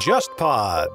JustPod，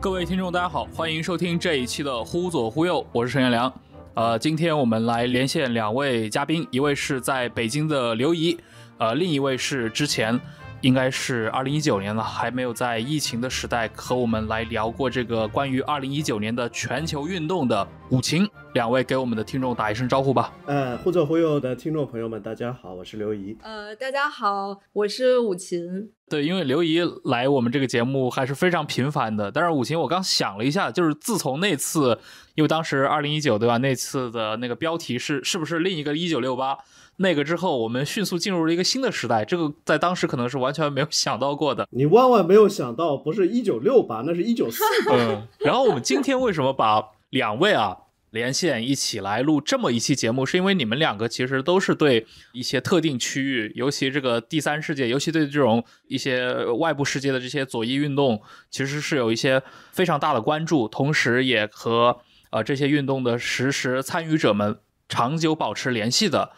各位听众大家好，欢迎收听这一期的《忽左忽右》，我是陈彦良。呃，今天我们来连线两位嘉宾，一位是在北京的刘怡，呃，另一位是之前。应该是二零一九年了，还没有在疫情的时代和我们来聊过这个关于二零一九年的全球运动的武琴，两位给我们的听众打一声招呼吧。呃，互左忽右的听众朋友们，大家好，我是刘怡。呃，大家好，我是武琴。对，因为刘怡来我们这个节目还是非常频繁的，但是武琴，我刚想了一下，就是自从那次，因为当时二零一九对吧？那次的那个标题是是不是另一个一九六八？那个之后，我们迅速进入了一个新的时代。这个在当时可能是完全没有想到过的。你万万没有想到，不是一九六八，那是一九四八。然后我们今天为什么把两位啊连线一起来录这么一期节目？是因为你们两个其实都是对一些特定区域，尤其这个第三世界，尤其对这种一些外部世界的这些左翼运动，其实是有一些非常大的关注，同时也和呃这些运动的实时参与者们长久保持联系的。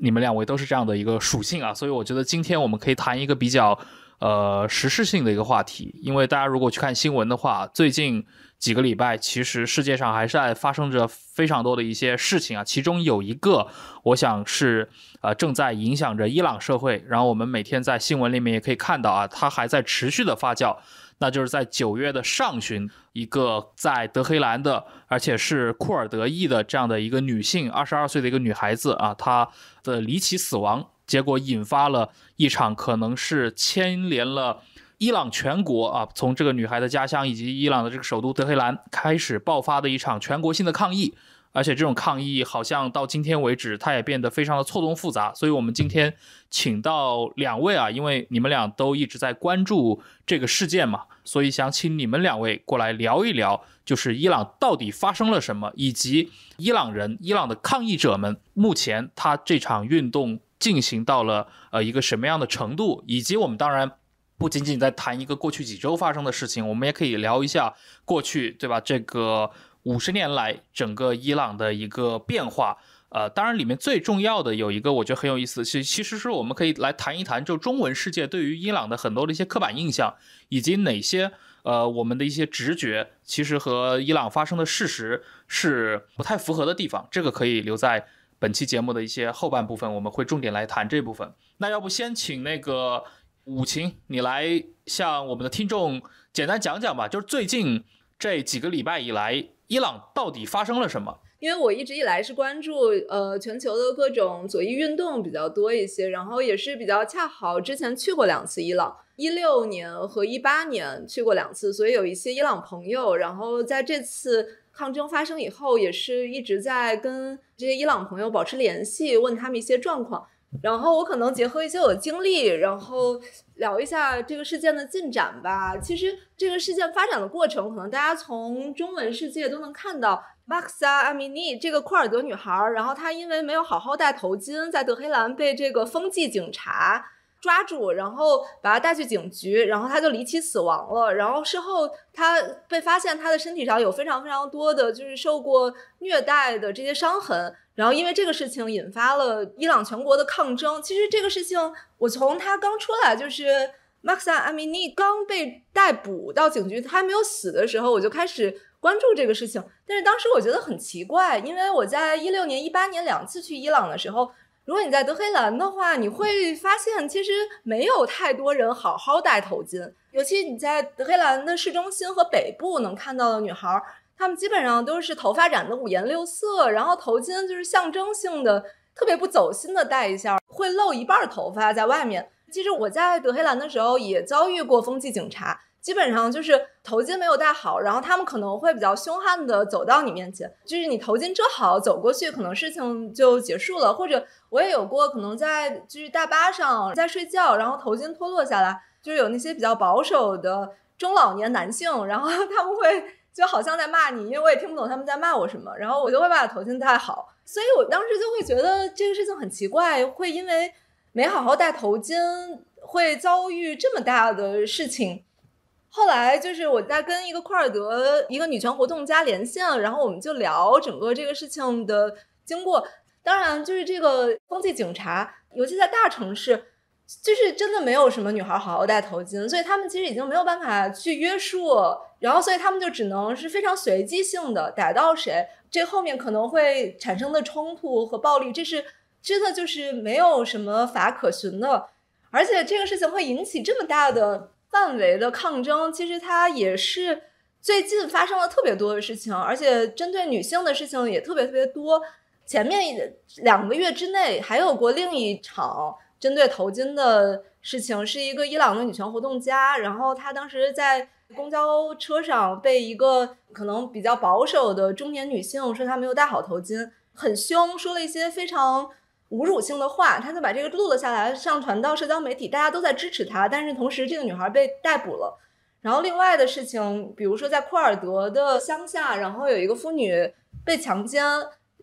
你们两位都是这样的一个属性啊，所以我觉得今天我们可以谈一个比较呃时事性的一个话题，因为大家如果去看新闻的话，最近几个礼拜其实世界上还是在发生着非常多的一些事情啊，其中有一个我想是呃正在影响着伊朗社会，然后我们每天在新闻里面也可以看到啊，它还在持续的发酵。那就是在九月的上旬，一个在德黑兰的，而且是库尔德裔的这样的一个女性，二十二岁的一个女孩子啊，她的离奇死亡，结果引发了一场可能是牵连了伊朗全国啊，从这个女孩的家乡以及伊朗的这个首都德黑兰开始爆发的一场全国性的抗议。而且这种抗议好像到今天为止，它也变得非常的错综复杂。所以，我们今天请到两位啊，因为你们俩都一直在关注这个事件嘛，所以想请你们两位过来聊一聊，就是伊朗到底发生了什么，以及伊朗人、伊朗的抗议者们，目前他这场运动进行到了呃一个什么样的程度，以及我们当然不仅仅在谈一个过去几周发生的事情，我们也可以聊一下过去，对吧？这个。五十年来，整个伊朗的一个变化，呃，当然里面最重要的有一个，我觉得很有意思，其其实是我们可以来谈一谈，就中文世界对于伊朗的很多的一些刻板印象，以及哪些呃我们的一些直觉，其实和伊朗发生的事实是不太符合的地方。这个可以留在本期节目的一些后半部分，我们会重点来谈这部分。那要不先请那个五琴，你来向我们的听众简单讲讲吧，就是最近这几个礼拜以来。伊朗到底发生了什么？因为我一直以来是关注呃全球的各种左翼运动比较多一些，然后也是比较恰好之前去过两次伊朗，一六年和一八年去过两次，所以有一些伊朗朋友，然后在这次抗争发生以后也是一直在跟这些伊朗朋友保持联系，问他们一些状况。然后我可能结合一些我的经历，然后聊一下这个事件的进展吧。其实这个事件发展的过程，可能大家从中文世界都能看到 m a x a a m i n i 这个库尔德女孩，然后她因为没有好好戴头巾，在德黑兰被这个风纪警察。抓住，然后把他带去警局，然后他就离奇死亡了。然后事后他被发现，他的身体上有非常非常多的就是受过虐待的这些伤痕。然后因为这个事情引发了伊朗全国的抗争。其实这个事情，我从他刚出来，就是 m a x a 米 Amini 刚被逮捕到警局，他还没有死的时候，我就开始关注这个事情。但是当时我觉得很奇怪，因为我在一六年、一八年两次去伊朗的时候。如果你在德黑兰的话，你会发现其实没有太多人好好戴头巾。尤其你在德黑兰的市中心和北部能看到的女孩，她们基本上都是头发染的五颜六色，然后头巾就是象征性的，特别不走心的戴一下，会露一半头发在外面。其实我在德黑兰的时候也遭遇过风气警察。基本上就是头巾没有戴好，然后他们可能会比较凶悍的走到你面前。就是你头巾遮好走过去，可能事情就结束了。或者我也有过，可能在就是大巴上在睡觉，然后头巾脱落下来，就是有那些比较保守的中老年男性，然后他们会就好像在骂你，因为我也听不懂他们在骂我什么，然后我就会把头巾戴好。所以我当时就会觉得这个事情很奇怪，会因为没好好戴头巾会遭遇这么大的事情。后来就是我在跟一个库尔德一个女权活动家连线，然后我们就聊整个这个事情的经过。当然，就是这个风气警察，尤其在大城市，就是真的没有什么女孩好好戴头巾，所以他们其实已经没有办法去约束，然后所以他们就只能是非常随机性的逮到谁。这后面可能会产生的冲突和暴力，这是真的就是没有什么法可循的，而且这个事情会引起这么大的。范围的抗争，其实它也是最近发生了特别多的事情，而且针对女性的事情也特别特别多。前面两个月之内，还有过另一场针对头巾的事情，是一个伊朗的女权活动家，然后她当时在公交车上被一个可能比较保守的中年女性说她没有戴好头巾，很凶，说了一些非常。侮辱性的话，他就把这个录了下来，上传到社交媒体，大家都在支持他。但是同时，这个女孩被逮捕了。然后另外的事情，比如说在库尔德的乡下，然后有一个妇女被强奸。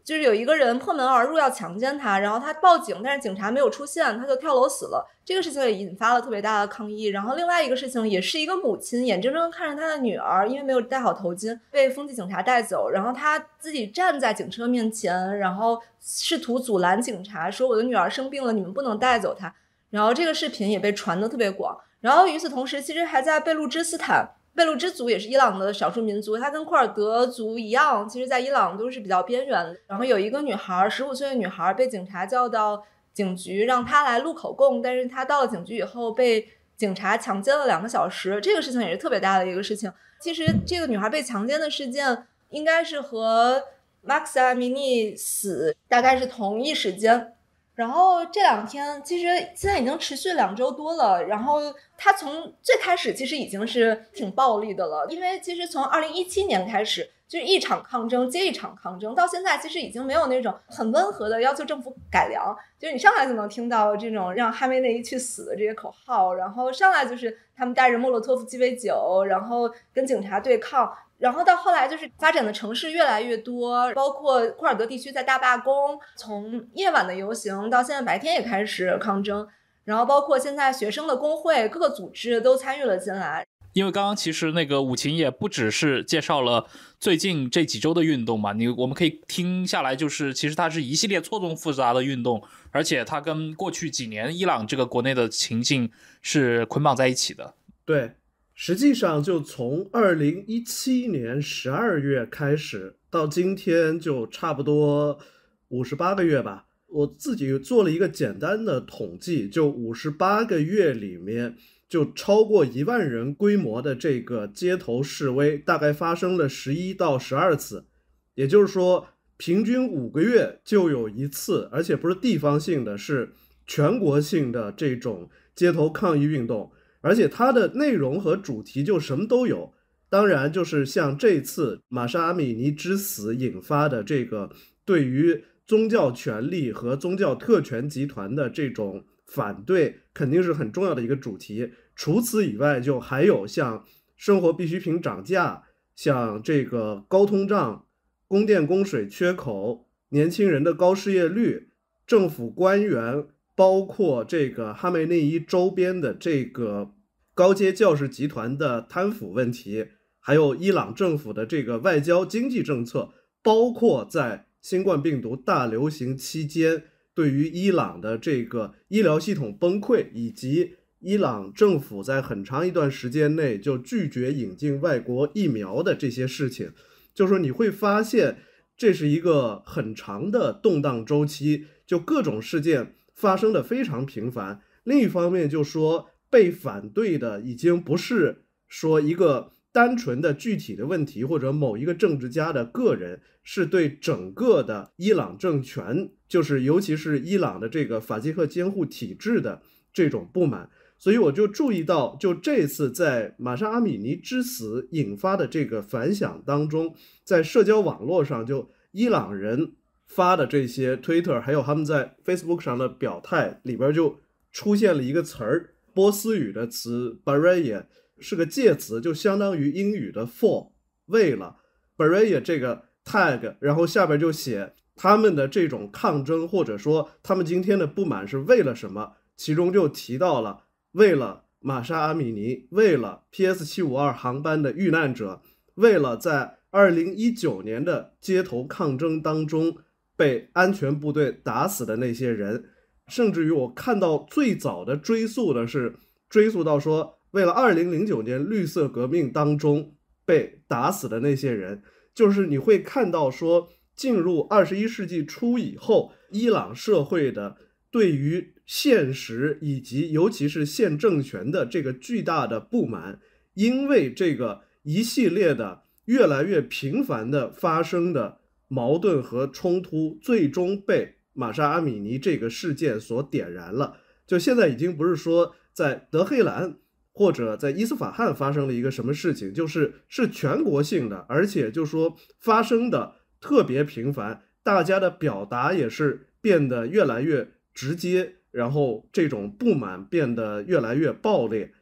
就是有一个人破门而入要强奸她，然后她报警，但是警察没有出现，她就跳楼死了。这个事情也引发了特别大的抗议。然后另外一个事情，也是一个母亲眼睁睁看着她的女儿因为没有戴好头巾被封纪警察带走，然后她自己站在警车面前，然后试图阻拦警察，说我的女儿生病了，你们不能带走她。然后这个视频也被传得特别广。然后与此同时，其实还在贝路支斯坦。贝鲁支族也是伊朗的少数民族，它跟库尔德族一样，其实，在伊朗都是比较边缘。然后有一个女孩，十五岁的女孩，被警察叫到警局，让她来录口供，但是她到了警局以后，被警察强奸了两个小时。这个事情也是特别大的一个事情。其实，这个女孩被强奸的事件，应该是和 Max Amini 死大概是同一时间。然后这两天，其实现在已经持续两周多了。然后他从最开始其实已经是挺暴力的了，因为其实从二零一七年开始，就是一场抗争接一场抗争，到现在其实已经没有那种很温和的要求政府改良，就是你上来就能听到这种让哈梅内伊去死的这些口号，然后上来就是他们带着莫洛托夫鸡尾酒，然后跟警察对抗。然后到后来就是发展的城市越来越多，包括库尔德地区在大罢工，从夜晚的游行到现在白天也开始抗争，然后包括现在学生的工会各个组织都参与了进来。因为刚刚其实那个武琴也不只是介绍了最近这几周的运动嘛，你我们可以听下来就是其实它是一系列错综复杂的运动，而且它跟过去几年伊朗这个国内的情境是捆绑在一起的。对。实际上，就从二零一七年十二月开始，到今天就差不多五十八个月吧。我自己做了一个简单的统计，就五十八个月里面，就超过一万人规模的这个街头示威，大概发生了十一到十二次，也就是说，平均五个月就有一次，而且不是地方性的，是全国性的这种街头抗议运动。而且它的内容和主题就什么都有，当然就是像这次玛莎·阿米尼之死引发的这个对于宗教权力和宗教特权集团的这种反对，肯定是很重要的一个主题。除此以外，就还有像生活必需品涨价，像这个高通胀、供电供水缺口、年轻人的高失业率、政府官员。包括这个哈梅内伊周边的这个高阶教士集团的贪腐问题，还有伊朗政府的这个外交经济政策，包括在新冠病毒大流行期间，对于伊朗的这个医疗系统崩溃，以及伊朗政府在很长一段时间内就拒绝引进外国疫苗的这些事情，就说你会发现这是一个很长的动荡周期，就各种事件。发生的非常频繁。另一方面，就说被反对的已经不是说一个单纯的具体的问题，或者某一个政治家的个人，是对整个的伊朗政权，就是尤其是伊朗的这个法基克监护体制的这种不满。所以我就注意到，就这次在马沙阿米尼之死引发的这个反响当中，在社交网络上，就伊朗人。发的这些 Twitter，还有他们在 Facebook 上的表态里边就出现了一个词儿，波斯语的词 b a r a y 是个介词，就相当于英语的 “for” 为了 “baraye” 这个 tag，然后下边就写他们的这种抗争或者说他们今天的不满是为了什么，其中就提到了为了玛莎阿米尼，为了 PS 七五二航班的遇难者，为了在二零一九年的街头抗争当中。被安全部队打死的那些人，甚至于我看到最早的追溯的是追溯到说，为了2009年绿色革命当中被打死的那些人，就是你会看到说，进入21世纪初以后，伊朗社会的对于现实以及尤其是现政权的这个巨大的不满，因为这个一系列的越来越频繁的发生的。矛盾和冲突最终被玛莎阿米尼这个事件所点燃了。就现在已经不是说在德黑兰或者在伊斯法罕发生了一个什么事情，就是是全国性的，而且就说发生的特别频繁，大家的表达也是变得越来越直接，然后这种不满变得越来越暴烈。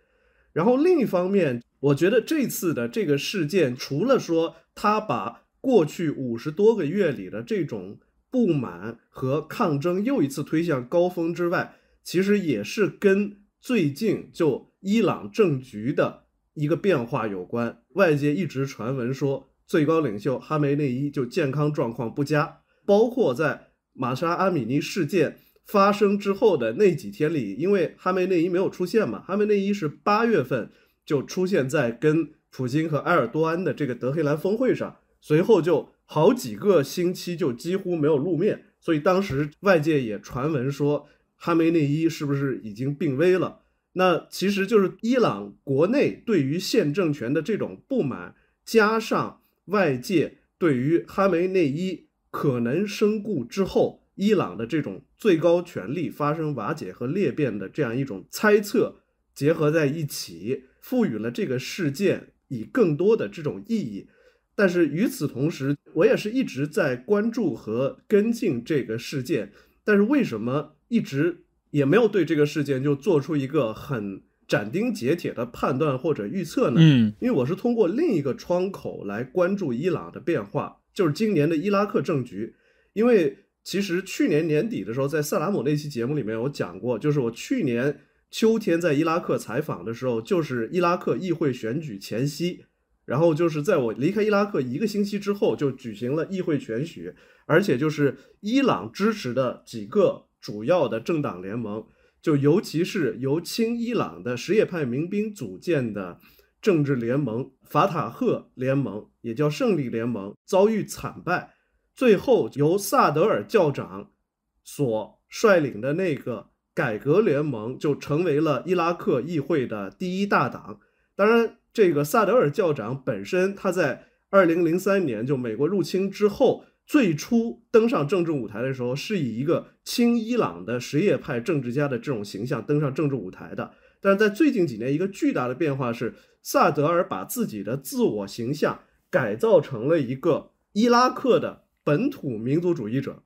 然后另一方面，我觉得这次的这个事件，除了说他把过去五十多个月里的这种不满和抗争又一次推向高峰之外，其实也是跟最近就伊朗政局的一个变化有关。外界一直传闻说，最高领袖哈梅内伊就健康状况不佳，包括在玛莎阿米尼事件发生之后的那几天里，因为哈梅内伊没有出现嘛。哈梅内伊是八月份就出现在跟普京和埃尔多安的这个德黑兰峰会上。随后就好几个星期就几乎没有露面，所以当时外界也传闻说哈梅内伊是不是已经病危了？那其实就是伊朗国内对于现政权的这种不满，加上外界对于哈梅内伊可能身故之后，伊朗的这种最高权力发生瓦解和裂变的这样一种猜测，结合在一起，赋予了这个事件以更多的这种意义。但是与此同时，我也是一直在关注和跟进这个事件。但是为什么一直也没有对这个事件就做出一个很斩钉截铁的判断或者预测呢？嗯，因为我是通过另一个窗口来关注伊朗的变化，就是今年的伊拉克政局。因为其实去年年底的时候，在萨拉姆那期节目里面，我讲过，就是我去年秋天在伊拉克采访的时候，就是伊拉克议会选举前夕。然后就是在我离开伊拉克一个星期之后，就举行了议会选举，而且就是伊朗支持的几个主要的政党联盟，就尤其是由亲伊朗的什叶派民兵组建的政治联盟法塔赫联盟，也叫胜利联盟，遭遇惨败。最后由萨德尔教长所率领的那个改革联盟，就成为了伊拉克议会的第一大党。当然。这个萨德尔教长本身，他在二零零三年就美国入侵之后，最初登上政治舞台的时候，是以一个亲伊朗的什叶派政治家的这种形象登上政治舞台的。但是在最近几年，一个巨大的变化是，萨德尔把自己的自我形象改造成了一个伊拉克的本土民族主义者，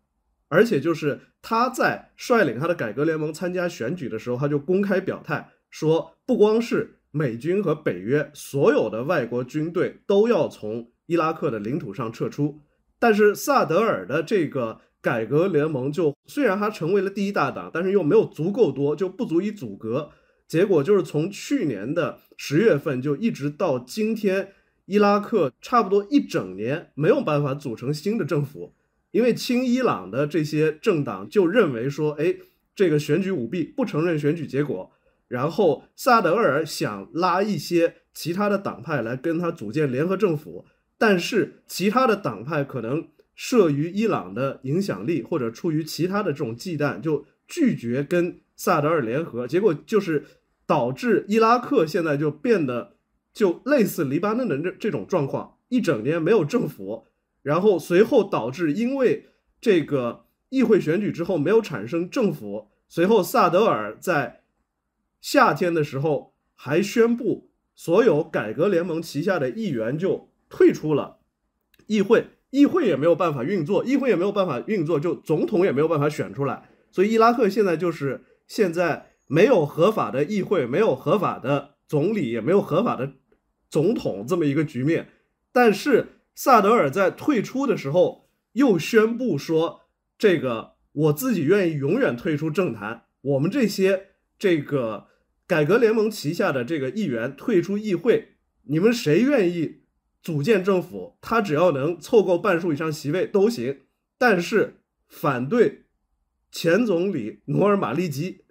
而且就是他在率领他的改革联盟参加选举的时候，他就公开表态说，不光是。美军和北约所有的外国军队都要从伊拉克的领土上撤出，但是萨德尔的这个改革联盟就虽然他成为了第一大党，但是又没有足够多，就不足以阻隔。结果就是从去年的十月份就一直到今天，伊拉克差不多一整年没有办法组成新的政府，因为亲伊朗的这些政党就认为说，哎，这个选举舞弊，不承认选举结果。然后萨德尔想拉一些其他的党派来跟他组建联合政府，但是其他的党派可能慑于伊朗的影响力，或者出于其他的这种忌惮，就拒绝跟萨德尔联合。结果就是导致伊拉克现在就变得就类似黎巴嫩的这这种状况，一整年没有政府。然后随后导致因为这个议会选举之后没有产生政府，随后萨德尔在。夏天的时候还宣布，所有改革联盟旗下的议员就退出了议会，议会也没有办法运作，议会也没有办法运作，就总统也没有办法选出来，所以伊拉克现在就是现在没有合法的议会，没有合法的总理，也没有合法的总统这么一个局面。但是萨德尔在退出的时候又宣布说，这个我自己愿意永远退出政坛，我们这些这个。改革联盟旗下的这个议员退出议会，你们谁愿意组建政府？他只要能凑够半数以上席位都行。但是反对前总理努尔马利基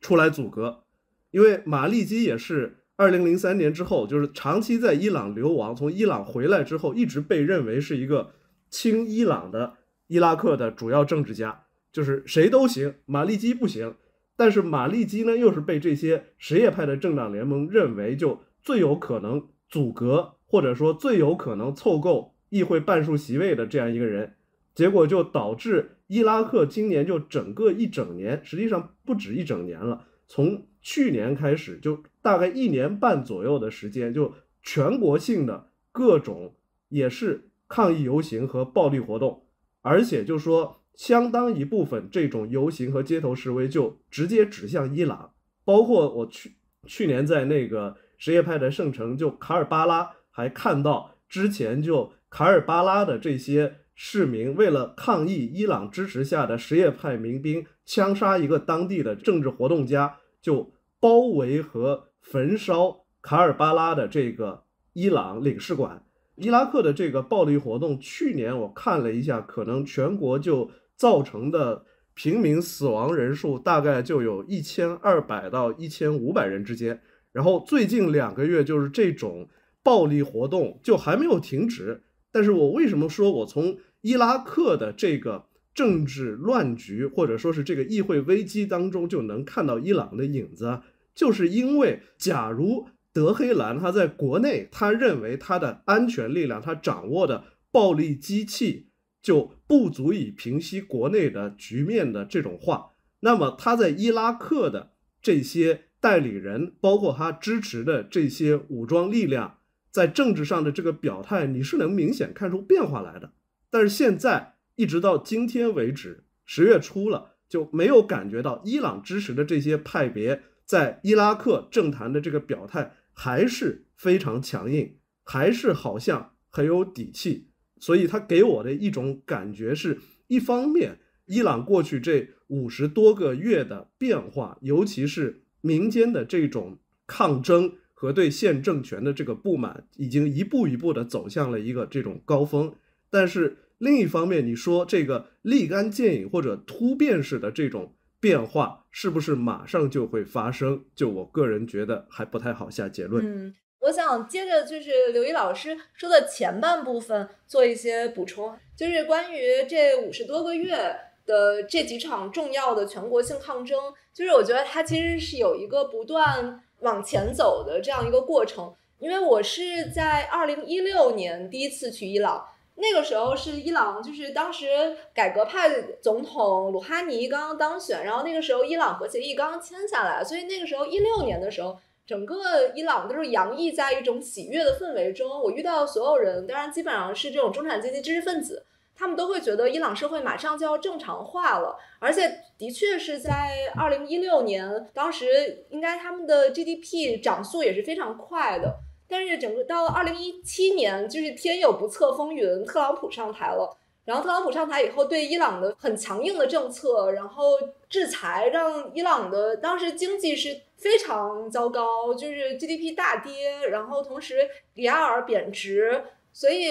出来阻隔，因为马利基也是二零零三年之后，就是长期在伊朗流亡，从伊朗回来之后一直被认为是一个亲伊朗的伊拉克的主要政治家，就是谁都行，马利基不行。但是马利基呢，又是被这些什叶派的政党联盟认为就最有可能阻隔，或者说最有可能凑够议会半数席位的这样一个人，结果就导致伊拉克今年就整个一整年，实际上不止一整年了，从去年开始就大概一年半左右的时间，就全国性的各种也是抗议游行和暴力活动，而且就说。相当一部分这种游行和街头示威就直接指向伊朗，包括我去去年在那个什叶派的圣城就卡尔巴拉，还看到之前就卡尔巴拉的这些市民为了抗议伊朗支持下的什叶派民兵枪杀一个当地的政治活动家，就包围和焚烧卡尔巴拉的这个伊朗领事馆。伊拉克的这个暴力活动，去年我看了一下，可能全国就造成的平民死亡人数大概就有一千二百到一千五百人之间。然后最近两个月，就是这种暴力活动就还没有停止。但是我为什么说我从伊拉克的这个政治乱局，或者说是这个议会危机当中就能看到伊朗的影子，就是因为假如。德黑兰，他在国内，他认为他的安全力量，他掌握的暴力机器就不足以平息国内的局面的这种话。那么他在伊拉克的这些代理人，包括他支持的这些武装力量，在政治上的这个表态，你是能明显看出变化来的。但是现在一直到今天为止，十月初了，就没有感觉到伊朗支持的这些派别在伊拉克政坛的这个表态。还是非常强硬，还是好像很有底气，所以他给我的一种感觉是一方面，伊朗过去这五十多个月的变化，尤其是民间的这种抗争和对现政权的这个不满，已经一步一步的走向了一个这种高峰。但是另一方面，你说这个立竿见影或者突变式的这种。变化是不是马上就会发生？就我个人觉得还不太好下结论。嗯，我想接着就是刘一老师说的前半部分做一些补充，就是关于这五十多个月的这几场重要的全国性抗争，就是我觉得它其实是有一个不断往前走的这样一个过程。因为我是在二零一六年第一次去伊朗。那个时候是伊朗，就是当时改革派总统鲁哈尼刚刚当选，然后那个时候伊朗核协议刚刚签下来，所以那个时候一六年的时候，整个伊朗都是洋溢在一种喜悦的氛围中。我遇到的所有人，当然基本上是这种中产阶级知识分子，他们都会觉得伊朗社会马上就要正常化了，而且的确是在二零一六年，当时应该他们的 GDP 涨速也是非常快的。但是整个到二零一七年，就是天有不测风云，特朗普上台了。然后特朗普上台以后，对伊朗的很强硬的政策，然后制裁，让伊朗的当时经济是非常糟糕，就是 GDP 大跌，然后同时里亚尔贬值。所以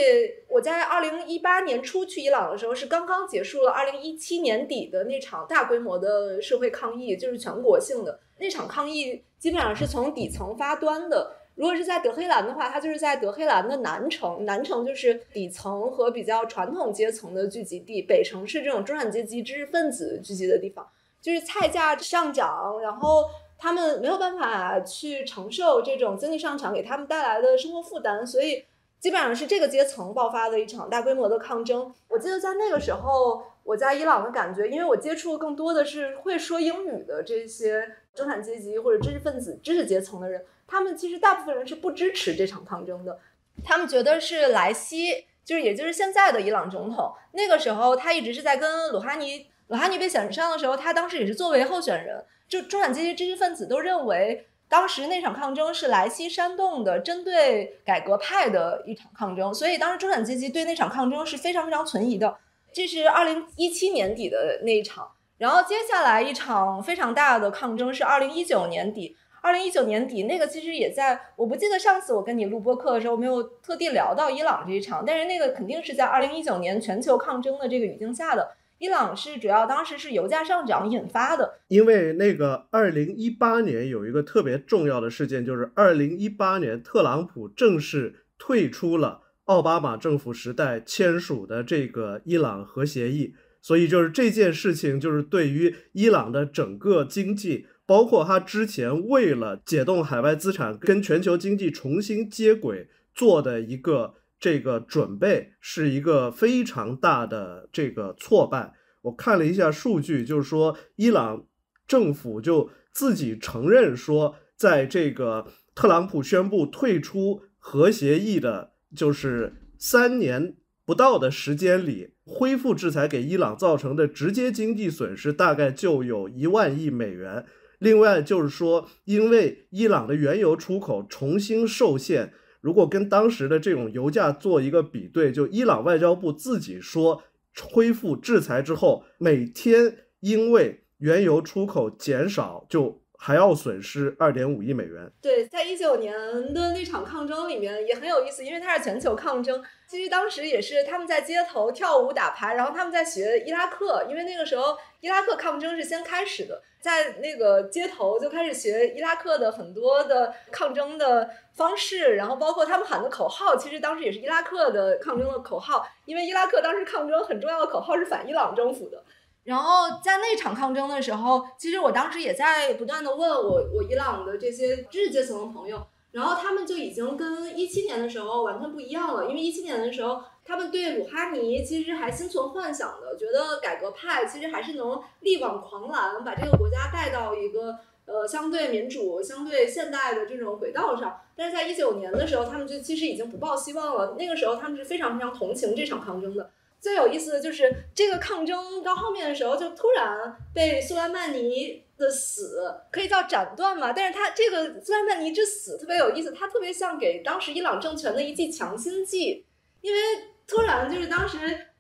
我在二零一八年初去伊朗的时候，是刚刚结束了二零一七年底的那场大规模的社会抗议，就是全国性的那场抗议，基本上是从底层发端的。如果是在德黑兰的话，它就是在德黑兰的南城，南城就是底层和比较传统阶层的聚集地，北城是这种中产阶级、知识分子聚集的地方。就是菜价上涨，然后他们没有办法去承受这种经济上涨给他们带来的生活负担，所以基本上是这个阶层爆发的一场大规模的抗争。我记得在那个时候，我在伊朗的感觉，因为我接触更多的是会说英语的这些中产阶级或者知识分子、知识阶层的人。他们其实大部分人是不支持这场抗争的，他们觉得是莱西，就是也就是现在的伊朗总统。那个时候他一直是在跟鲁哈尼，鲁哈尼被选上的时候，他当时也是作为候选人。就中产阶级知识分子都认为，当时那场抗争是莱西煽动的，针对改革派的一场抗争。所以当时中产阶级对那场抗争是非常非常存疑的。这是二零一七年底的那一场，然后接下来一场非常大的抗争是二零一九年底。二零一九年底，那个其实也在，我不记得上次我跟你录播课的时候没有特地聊到伊朗这一场，但是那个肯定是在二零一九年全球抗争的这个语境下的。伊朗是主要当时是油价上涨引发的，因为那个二零一八年有一个特别重要的事件，就是二零一八年特朗普正式退出了奥巴马政府时代签署的这个伊朗核协议，所以就是这件事情就是对于伊朗的整个经济。包括他之前为了解冻海外资产、跟全球经济重新接轨做的一个这个准备，是一个非常大的这个挫败。我看了一下数据，就是说伊朗政府就自己承认说，在这个特朗普宣布退出核协议的，就是三年不到的时间里，恢复制裁给伊朗造成的直接经济损失大概就有一万亿美元。另外就是说，因为伊朗的原油出口重新受限，如果跟当时的这种油价做一个比对，就伊朗外交部自己说，恢复制裁之后，每天因为原油出口减少就。还要损失二点五亿美元。对，在一九年的那场抗争里面也很有意思，因为它是全球抗争。其实当时也是他们在街头跳舞、打牌，然后他们在学伊拉克，因为那个时候伊拉克抗争是先开始的，在那个街头就开始学伊拉克的很多的抗争的方式，然后包括他们喊的口号，其实当时也是伊拉克的抗争的口号，因为伊拉克当时抗争很重要的口号是反伊朗政府的。然后在那场抗争的时候，其实我当时也在不断的问我，我伊朗的这些日阶层的朋友，然后他们就已经跟一七年的时候完全不一样了。因为一七年的时候，他们对鲁哈尼其实还心存幻想的，觉得改革派其实还是能力挽狂澜，把这个国家带到一个呃相对民主、相对现代的这种轨道上。但是在一九年的时候，他们就其实已经不抱希望了。那个时候，他们是非常非常同情这场抗争的。最有意思的就是这个抗争到后面的时候，就突然被苏莱曼尼的死可以叫斩断嘛。但是他这个苏莱曼尼之死特别有意思，他特别像给当时伊朗政权的一剂强心剂，因为突然就是当时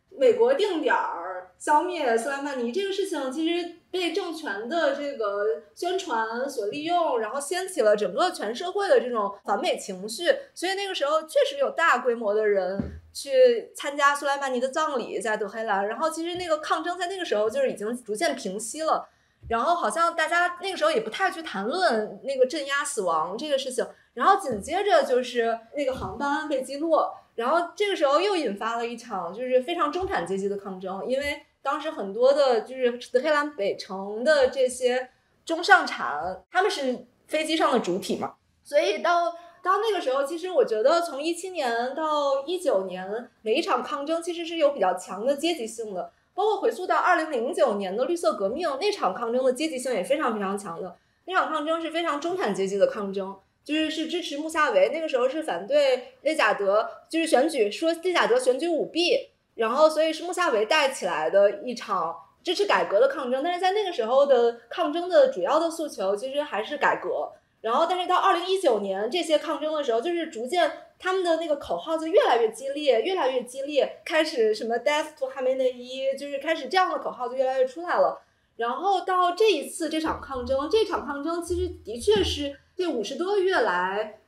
美国定点儿消灭苏莱曼尼这个事情，其实。被政权的这个宣传所利用，然后掀起了整个全社会的这种反美情绪，所以那个时候确实有大规模的人去参加苏莱曼尼的葬礼在德黑兰。然后其实那个抗争在那个时候就是已经逐渐平息了，然后好像大家那个时候也不太去谈论那个镇压死亡这个事情。然后紧接着就是那个航班被击落，然后这个时候又引发了一场就是非常中产阶级的抗争，因为。当时很多的，就是德黑兰北城的这些中上产，他们是飞机上的主体嘛。所以到到那个时候，其实我觉得从一七年到一九年，每一场抗争其实是有比较强的阶级性的。包括回溯到二零零九年的绿色革命，那场抗争的阶级性也非常非常强的。那场抗争是非常中产阶级的抗争，就是是支持穆夏维，那个时候是反对内贾德，就是选举说内贾德选举舞弊。然后，所以是穆夏维带起来的一场支持改革的抗争，但是在那个时候的抗争的主要的诉求其实还是改革。然后，但是到二零一九年这些抗争的时候，就是逐渐他们的那个口号就越来越激烈，越来越激烈，开始什么 death to 哈梅内伊，就是开始这样的口号就越来越出来了。然后到这一次这场抗争，这场抗争其实的确是这五十多月来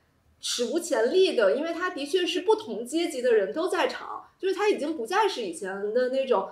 史无前例的，因为他的确是不同阶级的人都在场。就是它已经不再是以前的那种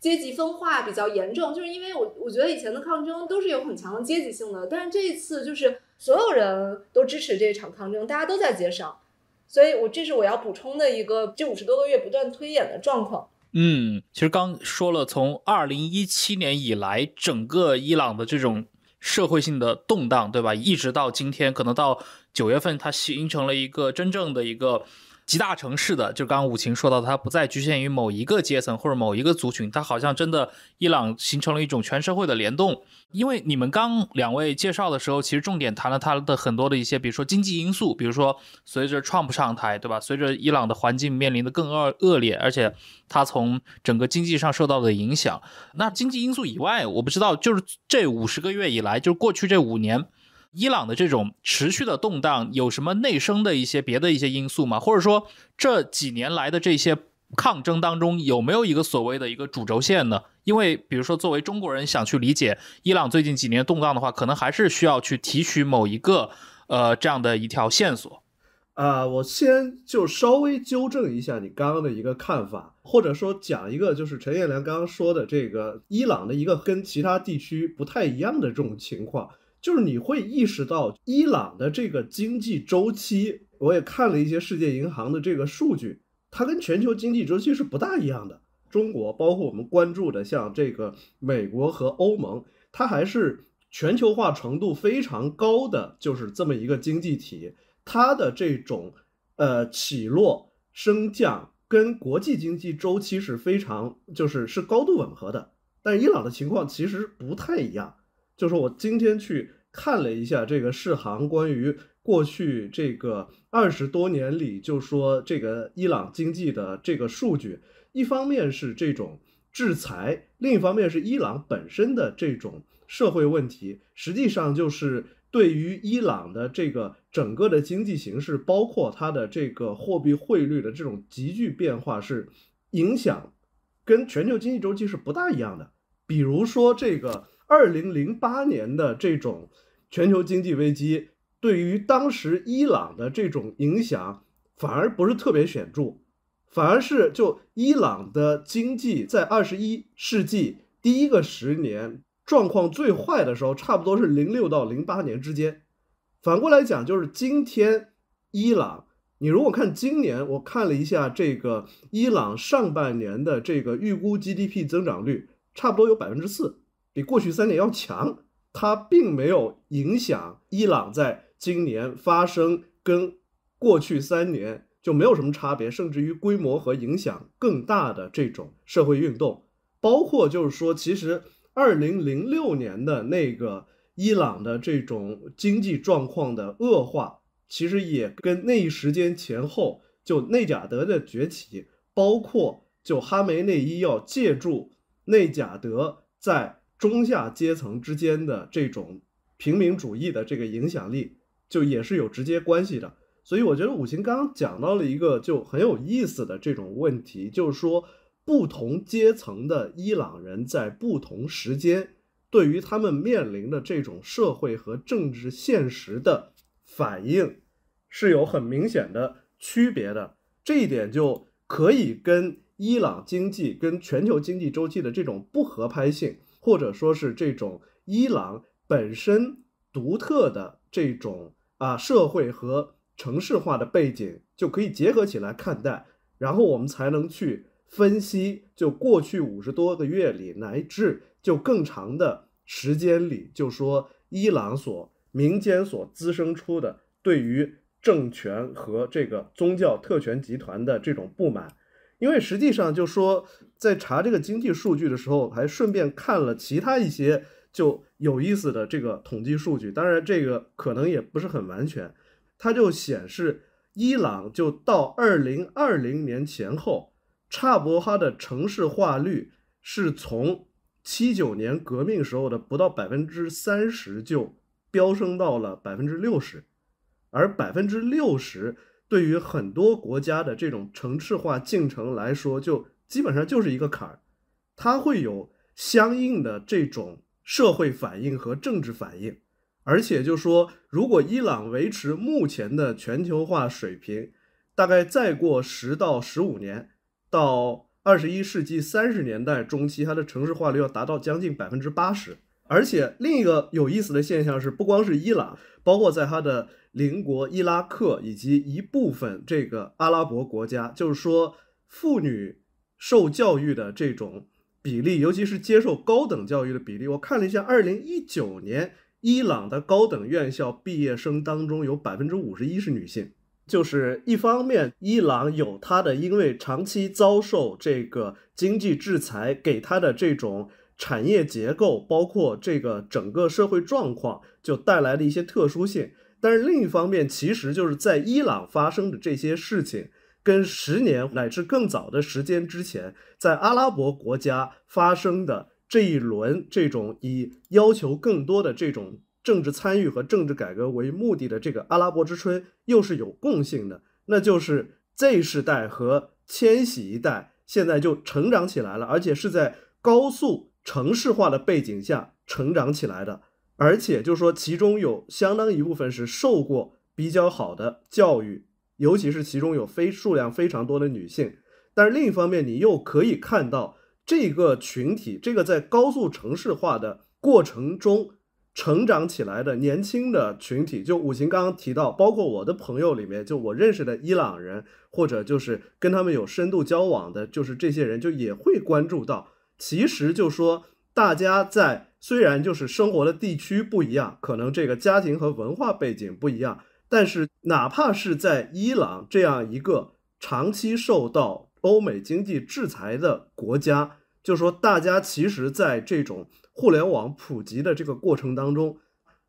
阶级分化比较严重，就是因为我我觉得以前的抗争都是有很强的阶级性的，但是这一次就是所有人都支持这场抗争，大家都在街上，所以我这是我要补充的一个这五十多个月不断推演的状况。嗯，其实刚说了，从二零一七年以来，整个伊朗的这种社会性的动荡，对吧？一直到今天，可能到九月份，它形成了一个真正的一个。极大城市的就刚刚武晴说到的，它不再局限于某一个阶层或者某一个族群，它好像真的伊朗形成了一种全社会的联动。因为你们刚两位介绍的时候，其实重点谈了它的很多的一些，比如说经济因素，比如说随着 Trump 上台，对吧？随着伊朗的环境面临的更恶恶劣，而且它从整个经济上受到的影响。那经济因素以外，我不知道就是这五十个月以来，就是过去这五年。伊朗的这种持续的动荡有什么内生的一些别的一些因素吗？或者说这几年来的这些抗争当中有没有一个所谓的一个主轴线呢？因为比如说作为中国人想去理解伊朗最近几年动荡的话，可能还是需要去提取某一个呃这样的一条线索。啊，我先就稍微纠正一下你刚刚的一个看法，或者说讲一个就是陈彦良刚刚说的这个伊朗的一个跟其他地区不太一样的这种情况。就是你会意识到，伊朗的这个经济周期，我也看了一些世界银行的这个数据，它跟全球经济周期是不大一样的。中国，包括我们关注的像这个美国和欧盟，它还是全球化程度非常高的，就是这么一个经济体，它的这种呃起落升降跟国际经济周期是非常就是是高度吻合的。但伊朗的情况其实不太一样。就是我今天去看了一下这个世行关于过去这个二十多年里，就说这个伊朗经济的这个数据，一方面是这种制裁，另一方面是伊朗本身的这种社会问题，实际上就是对于伊朗的这个整个的经济形势，包括它的这个货币汇率的这种急剧变化是影响，跟全球经济周期是不大一样的。比如说这个。二零零八年的这种全球经济危机，对于当时伊朗的这种影响反而不是特别显著，反而是就伊朗的经济在二十一世纪第一个十年状况最坏的时候，差不多是零六到零八年之间。反过来讲，就是今天伊朗，你如果看今年，我看了一下这个伊朗上半年的这个预估 GDP 增长率，差不多有百分之四。比过去三年要强，它并没有影响伊朗在今年发生跟过去三年就没有什么差别，甚至于规模和影响更大的这种社会运动，包括就是说，其实二零零六年的那个伊朗的这种经济状况的恶化，其实也跟那一时间前后就内贾德的崛起，包括就哈梅内伊要借助内贾德在中下阶层之间的这种平民主义的这个影响力，就也是有直接关系的。所以我觉得，五行刚刚讲到了一个就很有意思的这种问题，就是说，不同阶层的伊朗人在不同时间对于他们面临的这种社会和政治现实的反应是有很明显的区别的。这一点就可以跟伊朗经济跟全球经济周期的这种不合拍性。或者说是这种伊朗本身独特的这种啊社会和城市化的背景，就可以结合起来看待，然后我们才能去分析，就过去五十多个月里，乃至就更长的时间里，就说伊朗所民间所滋生出的对于政权和这个宗教特权集团的这种不满。因为实际上，就说在查这个经济数据的时候，还顺便看了其他一些就有意思的这个统计数据。当然，这个可能也不是很完全，它就显示伊朗就到二零二零年前后，差不多它的城市化率是从七九年革命时候的不到百分之三十就飙升到了百分之六十，而百分之六十。对于很多国家的这种城市化进程来说，就基本上就是一个坎儿，它会有相应的这种社会反应和政治反应，而且就说，如果伊朗维持目前的全球化水平，大概再过十到十五年，到二十一世纪三十年代中期，它的城市化率要达到将近百分之八十。而且另一个有意思的现象是，不光是伊朗，包括在它的邻国伊拉克以及一部分这个阿拉伯国家，就是说，妇女受教育的这种比例，尤其是接受高等教育的比例，我看了一下，二零一九年伊朗的高等院校毕业生当中有百分之五十一是女性。就是一方面，伊朗有它的，因为长期遭受这个经济制裁给它的这种。产业结构包括这个整个社会状况就带来了一些特殊性，但是另一方面，其实就是在伊朗发生的这些事情，跟十年乃至更早的时间之前在阿拉伯国家发生的这一轮这种以要求更多的这种政治参与和政治改革为目的的这个阿拉伯之春，又是有共性的，那就是 Z 世代和千禧一代现在就成长起来了，而且是在高速。城市化的背景下成长起来的，而且就是说，其中有相当一部分是受过比较好的教育，尤其是其中有非数量非常多的女性。但是另一方面，你又可以看到这个群体，这个在高速城市化的过程中成长起来的年轻的群体，就五行刚刚提到，包括我的朋友里面，就我认识的伊朗人，或者就是跟他们有深度交往的，就是这些人就也会关注到。其实就说大家在虽然就是生活的地区不一样，可能这个家庭和文化背景不一样，但是哪怕是在伊朗这样一个长期受到欧美经济制裁的国家，就说大家其实在这种互联网普及的这个过程当中，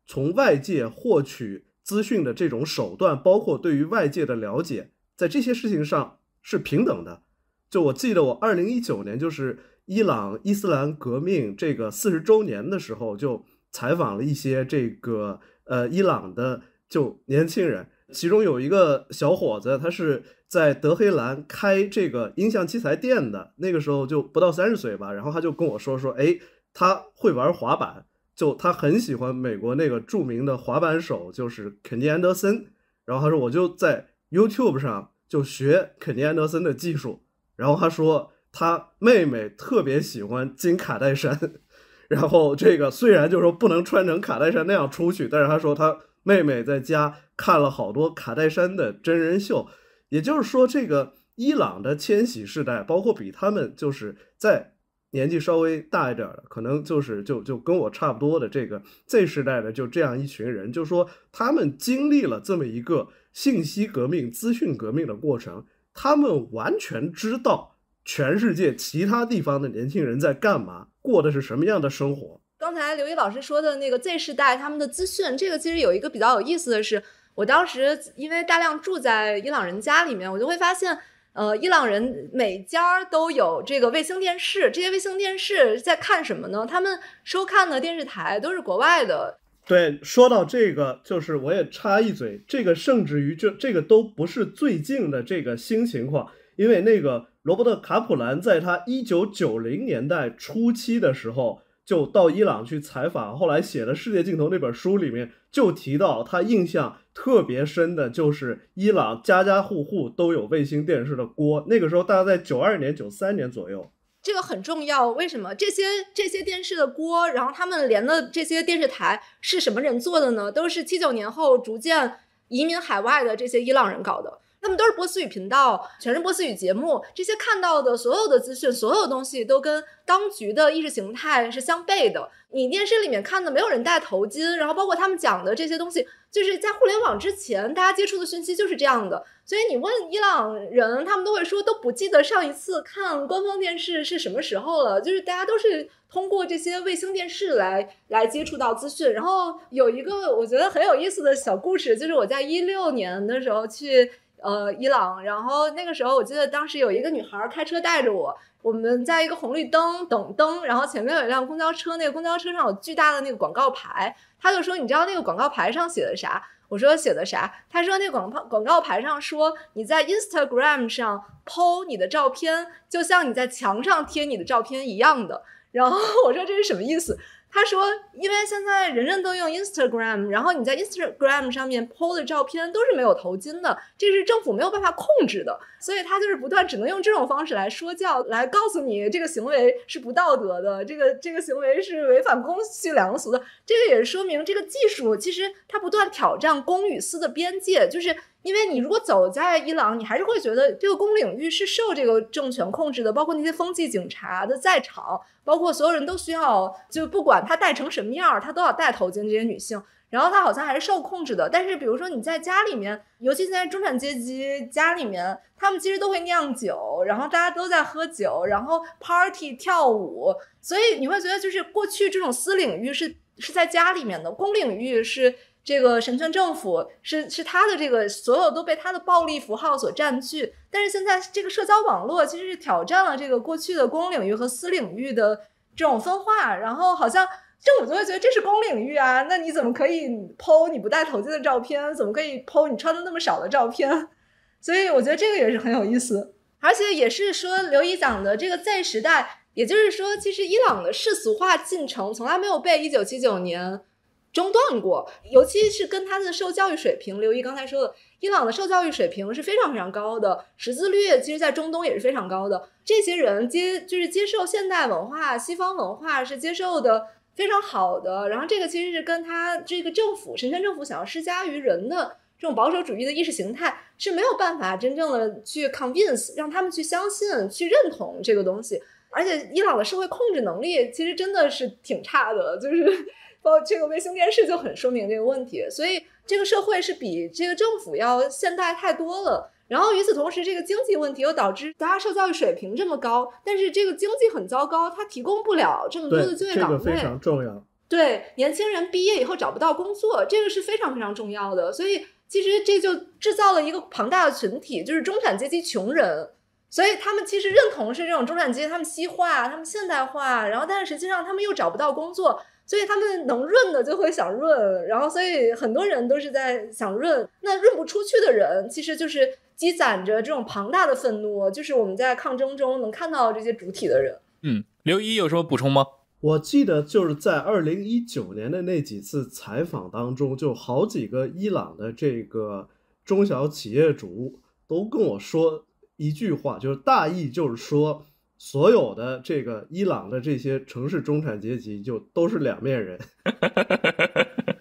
从外界获取资讯的这种手段，包括对于外界的了解，在这些事情上是平等的。就我记得我二零一九年就是。伊朗伊斯兰革命这个四十周年的时候，就采访了一些这个呃伊朗的就年轻人，其中有一个小伙子，他是在德黑兰开这个音像器材店的，那个时候就不到三十岁吧，然后他就跟我说说，哎，他会玩滑板，就他很喜欢美国那个著名的滑板手，就是肯尼安德森，然后他说我就在 YouTube 上就学肯尼安德森的技术，然后他说。他妹妹特别喜欢金卡戴珊，然后这个虽然就说不能穿成卡戴珊那样出去，但是他说他妹妹在家看了好多卡戴珊的真人秀。也就是说，这个伊朗的千禧世代，包括比他们就是在年纪稍微大一点的，可能就是就就跟我差不多的这个 Z 时代的，就这样一群人，就说他们经历了这么一个信息革命、资讯革命的过程，他们完全知道。全世界其他地方的年轻人在干嘛？过的是什么样的生活？刚才刘毅老师说的那个 Z 世代，他们的资讯，这个其实有一个比较有意思的是，我当时因为大量住在伊朗人家里面，我就会发现，呃，伊朗人每家都有这个卫星电视，这些卫星电视在看什么呢？他们收看的电视台都是国外的。对，说到这个，就是我也插一嘴，这个甚至于就这个都不是最近的这个新情况，因为那个。罗伯特·卡普兰在他一九九零年代初期的时候就到伊朗去采访，后来写的《世界尽头》那本书，里面就提到他印象特别深的就是伊朗家家户户都有卫星电视的锅。那个时候大概在九二年、九三年左右，这个很重要。为什么这些这些电视的锅，然后他们连的这些电视台是什么人做的呢？都是七九年后逐渐移民海外的这些伊朗人搞的。他们都是波斯语频道，全是波斯语节目。这些看到的所有的资讯，所有东西都跟当局的意识形态是相悖的。你电视里面看的没有人戴头巾，然后包括他们讲的这些东西，就是在互联网之前，大家接触的讯息就是这样的。所以你问伊朗人，他们都会说都不记得上一次看官方电视是什么时候了。就是大家都是通过这些卫星电视来来接触到资讯。然后有一个我觉得很有意思的小故事，就是我在一六年的时候去。呃，伊朗。然后那个时候，我记得当时有一个女孩开车带着我，我们在一个红绿灯等灯，然后前面有一辆公交车，那个公交车上有巨大的那个广告牌，他就说，你知道那个广告牌上写的啥？我说写的啥？他说那广告广告牌上说你在 Instagram 上 po 你的照片，就像你在墙上贴你的照片一样的。然后我说这是什么意思？他说：“因为现在人人都用 Instagram，然后你在 Instagram 上面 PO 的照片都是没有头巾的，这是政府没有办法控制的，所以他就是不断只能用这种方式来说教，来告诉你这个行为是不道德的，这个这个行为是违反公序良俗的。这个也说明这个技术其实它不断挑战公与私的边界，就是。”因为你如果走在伊朗，你还是会觉得这个公领域是受这个政权控制的，包括那些风纪警察的在场，包括所有人都需要，就不管他戴成什么样，他都要戴头巾。这些女性，然后她好像还是受控制的。但是，比如说你在家里面，尤其现在中产阶级家里面，他们其实都会酿酒，然后大家都在喝酒，然后 party 跳舞，所以你会觉得就是过去这种私领域是是在家里面的，公领域是。这个神权政府是是他的这个所有都被他的暴力符号所占据，但是现在这个社交网络其实是挑战了这个过去的公领域和私领域的这种分化，然后好像政府就会觉得这是公领域啊，那你怎么可以 PO 你不戴头巾的照片，怎么可以 PO 你穿的那么少的照片？所以我觉得这个也是很有意思，而且也是说刘毅讲的这个 Z 时代，也就是说，其实伊朗的世俗化进程从来没有被1979年。中断过，尤其是跟他的受教育水平。刘毅刚才说的，伊朗的受教育水平是非常非常高的，识字率其实，在中东也是非常高的。这些人接就是接受现代文化、西方文化是接受的非常好的。然后这个其实是跟他这个政府、神权政府想要施加于人的这种保守主义的意识形态是没有办法真正的去 convince 让他们去相信、去认同这个东西。而且，伊朗的社会控制能力其实真的是挺差的，就是。哦，这个卫星电视就很说明这个问题，所以这个社会是比这个政府要现代太多了。然后与此同时，这个经济问题又导致大家受教育水平这么高，但是这个经济很糟糕，它提供不了这么多的就业岗位，这个非常重要。对，年轻人毕业以后找不到工作，这个是非常非常重要的。所以其实这就制造了一个庞大的群体，就是中产阶级穷人。所以他们其实认同是这种中产阶级，他们西化，他们现代化，然后但是实际上他们又找不到工作。所以他们能润的就会想润，然后所以很多人都是在想润。那润不出去的人，其实就是积攒着这种庞大的愤怒，就是我们在抗争中能看到这些主体的人。嗯，刘一有什么补充吗？我记得就是在二零一九年的那几次采访当中，就好几个伊朗的这个中小企业主都跟我说一句话，就是大意就是说。所有的这个伊朗的这些城市中产阶级就都是两面人。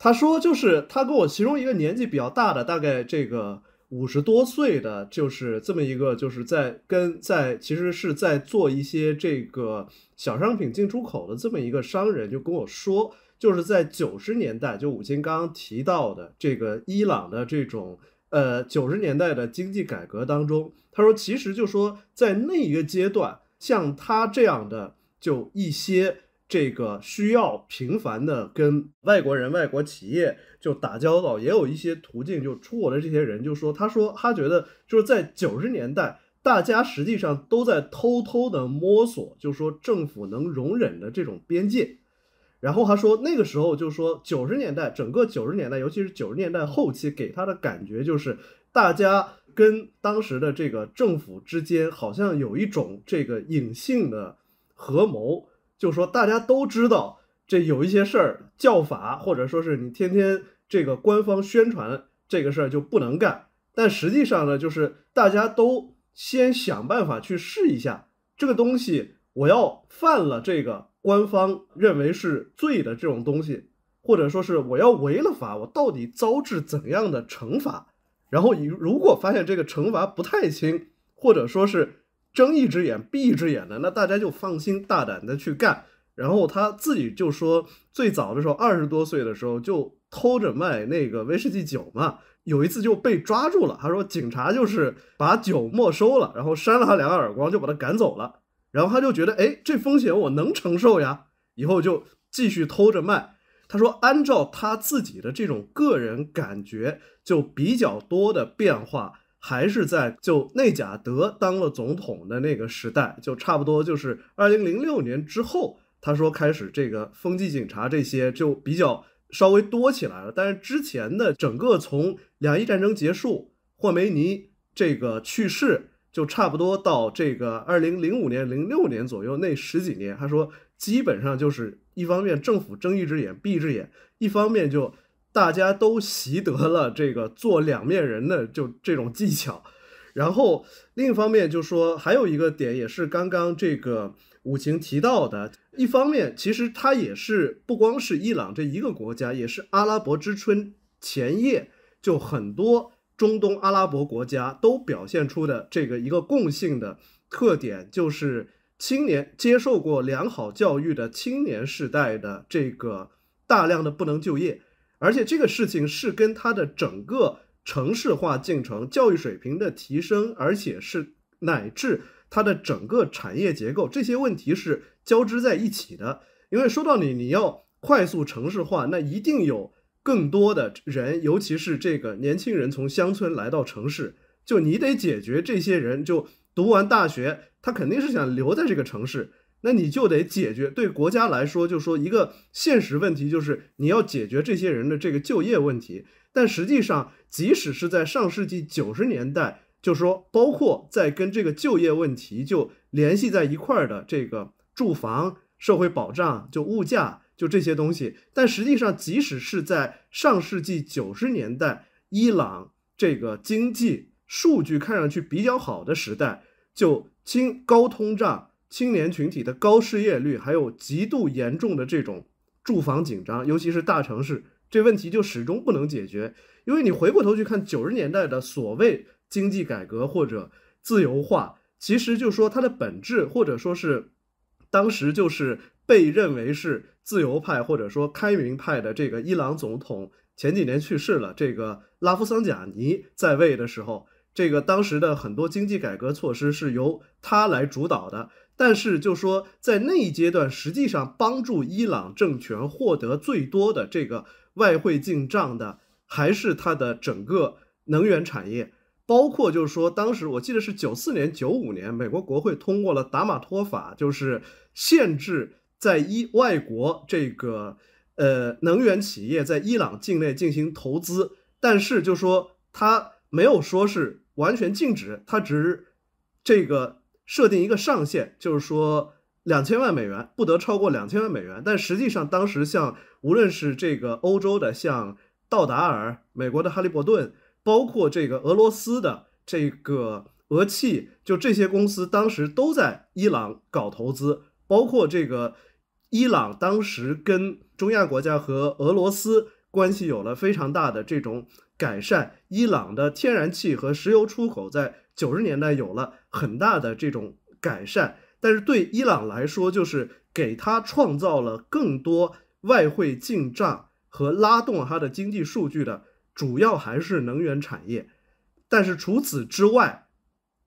他说，就是他跟我其中一个年纪比较大的，大概这个五十多岁的，就是这么一个，就是在跟在其实是在做一些这个小商品进出口的这么一个商人，就跟我说，就是在九十年代，就武金刚刚提到的这个伊朗的这种。呃，九十年代的经济改革当中，他说，其实就说在那一个阶段，像他这样的就一些这个需要频繁的跟外国人、外国企业就打交道，也有一些途径就出国的这些人，就说，他说，他觉得就是在九十年代，大家实际上都在偷偷的摸索，就说政府能容忍的这种边界。然后他说，那个时候就说九十年代，整个九十年代，尤其是九十年代后期，给他的感觉就是，大家跟当时的这个政府之间好像有一种这个隐性的合谋，就说大家都知道，这有一些事儿叫法，或者说是你天天这个官方宣传这个事儿就不能干，但实际上呢，就是大家都先想办法去试一下这个东西，我要犯了这个。官方认为是罪的这种东西，或者说是我要违了法，我到底遭致怎样的惩罚？然后你如果发现这个惩罚不太轻，或者说是睁一只眼闭一只眼的，那大家就放心大胆的去干。然后他自己就说，最早的时候二十多岁的时候就偷着卖那个威士忌酒嘛，有一次就被抓住了。他说警察就是把酒没收了，然后扇了他两个耳光，就把他赶走了。然后他就觉得，哎，这风险我能承受呀，以后就继续偷着卖。他说，按照他自己的这种个人感觉，就比较多的变化还是在就内贾德当了总统的那个时代，就差不多就是二零零六年之后。他说，开始这个风纪警察这些就比较稍微多起来了，但是之前的整个从两伊战争结束，霍梅尼这个去世。就差不多到这个二零零五年、零六年左右那十几年，他说基本上就是一方面政府睁一只眼闭一只眼，一方面就大家都习得了这个做两面人的就这种技巧，然后另一方面就说还有一个点也是刚刚这个武晴提到的，一方面其实他也是不光是伊朗这一个国家，也是阿拉伯之春前夜就很多。中东阿拉伯国家都表现出的这个一个共性的特点，就是青年接受过良好教育的青年时代的这个大量的不能就业，而且这个事情是跟它的整个城市化进程、教育水平的提升，而且是乃至它的整个产业结构这些问题是交织在一起的。因为说到底，你要快速城市化，那一定有。更多的人，尤其是这个年轻人，从乡村来到城市，就你得解决这些人，就读完大学，他肯定是想留在这个城市，那你就得解决。对国家来说，就说一个现实问题，就是你要解决这些人的这个就业问题。但实际上，即使是在上世纪九十年代，就说包括在跟这个就业问题就联系在一块儿的这个住房、社会保障、就物价。就这些东西，但实际上，即使是在上世纪九十年代，伊朗这个经济数据看上去比较好的时代，就高通胀、青年群体的高失业率，还有极度严重的这种住房紧张，尤其是大城市，这问题就始终不能解决。因为你回过头去看九十年代的所谓经济改革或者自由化，其实就说它的本质，或者说是当时就是。被认为是自由派或者说开明派的这个伊朗总统前几年去世了。这个拉夫桑贾尼在位的时候，这个当时的很多经济改革措施是由他来主导的。但是就说在那一阶段，实际上帮助伊朗政权获得最多的这个外汇进账的，还是他的整个能源产业，包括就是说当时我记得是九四年、九五年，美国国会通过了达马托法，就是限制。在伊外国这个呃能源企业在伊朗境内进行投资，但是就说他没有说是完全禁止，他只是这个设定一个上限，就是说两千万美元不得超过两千万美元。但实际上当时像无论是这个欧洲的像道达尔、美国的哈利伯顿，包括这个俄罗斯的这个俄气，就这些公司当时都在伊朗搞投资，包括这个。伊朗当时跟中亚国家和俄罗斯关系有了非常大的这种改善，伊朗的天然气和石油出口在九十年代有了很大的这种改善，但是对伊朗来说，就是给他创造了更多外汇进账和拉动它的经济数据的主要还是能源产业，但是除此之外，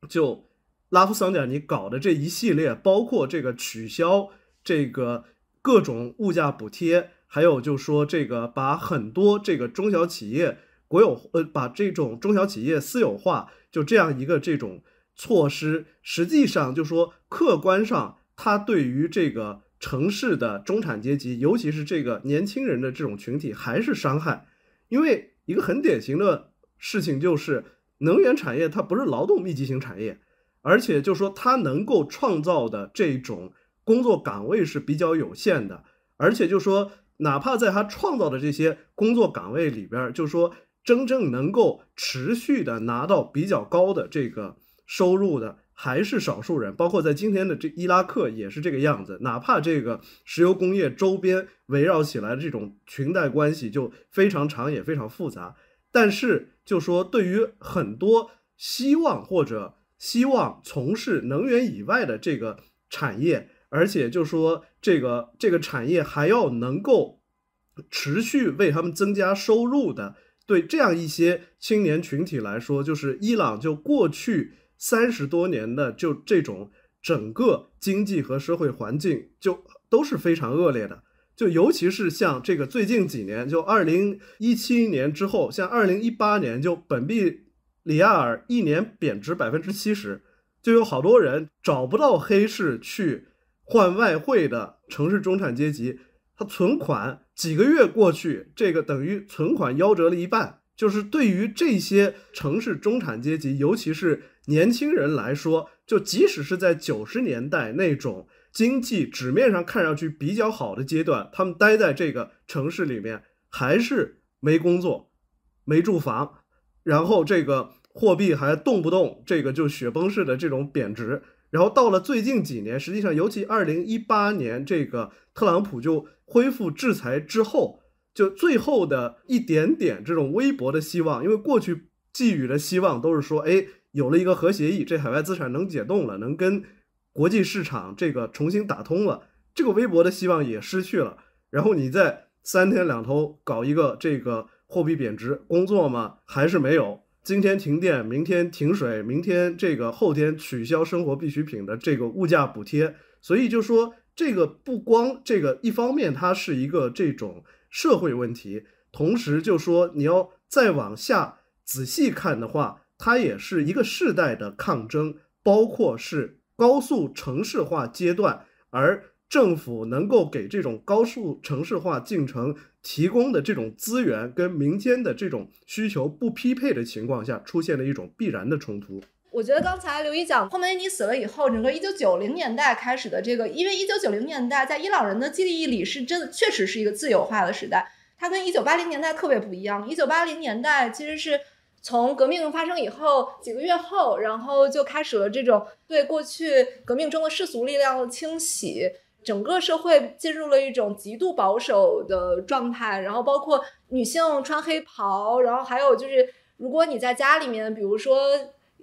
就拉夫桑贾尼搞的这一系列，包括这个取消这个。各种物价补贴，还有就说这个把很多这个中小企业国有呃，把这种中小企业私有化，就这样一个这种措施，实际上就说客观上它对于这个城市的中产阶级，尤其是这个年轻人的这种群体还是伤害。因为一个很典型的事情就是，能源产业它不是劳动密集型产业，而且就说它能够创造的这种。工作岗位是比较有限的，而且就说，哪怕在他创造的这些工作岗位里边，就说真正能够持续的拿到比较高的这个收入的，还是少数人。包括在今天的这伊拉克也是这个样子，哪怕这个石油工业周边围绕起来的这种裙带关系就非常长也非常复杂，但是就说对于很多希望或者希望从事能源以外的这个产业。而且就说这个这个产业还要能够持续为他们增加收入的，对这样一些青年群体来说，就是伊朗就过去三十多年的就这种整个经济和社会环境就都是非常恶劣的，就尤其是像这个最近几年，就二零一七年之后，像二零一八年就本币里亚尔一年贬值百分之七十，就有好多人找不到黑市去。换外汇的城市中产阶级，他存款几个月过去，这个等于存款夭折了一半。就是对于这些城市中产阶级，尤其是年轻人来说，就即使是在九十年代那种经济纸面上看上去比较好的阶段，他们待在这个城市里面还是没工作、没住房，然后这个货币还动不动这个就雪崩式的这种贬值。然后到了最近几年，实际上，尤其二零一八年这个特朗普就恢复制裁之后，就最后的一点点这种微薄的希望，因为过去寄予的希望都是说，哎，有了一个核协议，这海外资产能解冻了，能跟国际市场这个重新打通了，这个微薄的希望也失去了。然后你再三天两头搞一个这个货币贬值工作嘛，还是没有。今天停电，明天停水，明天这个后天取消生活必需品的这个物价补贴，所以就说这个不光这个一方面它是一个这种社会问题，同时就说你要再往下仔细看的话，它也是一个世代的抗争，包括是高速城市化阶段，而。政府能够给这种高速城市化进程提供的这种资源，跟民间的这种需求不匹配的情况下，出现了一种必然的冲突。我觉得刚才刘一讲，霍梅尼死了以后，整个一九九零年代开始的这个，因为一九九零年代在伊朗人的记忆里是真的确实是一个自由化的时代，它跟一九八零年代特别不一样。一九八零年代其实是从革命发生以后几个月后，然后就开始了这种对过去革命中的世俗力量的清洗。整个社会进入了一种极度保守的状态，然后包括女性穿黑袍，然后还有就是，如果你在家里面，比如说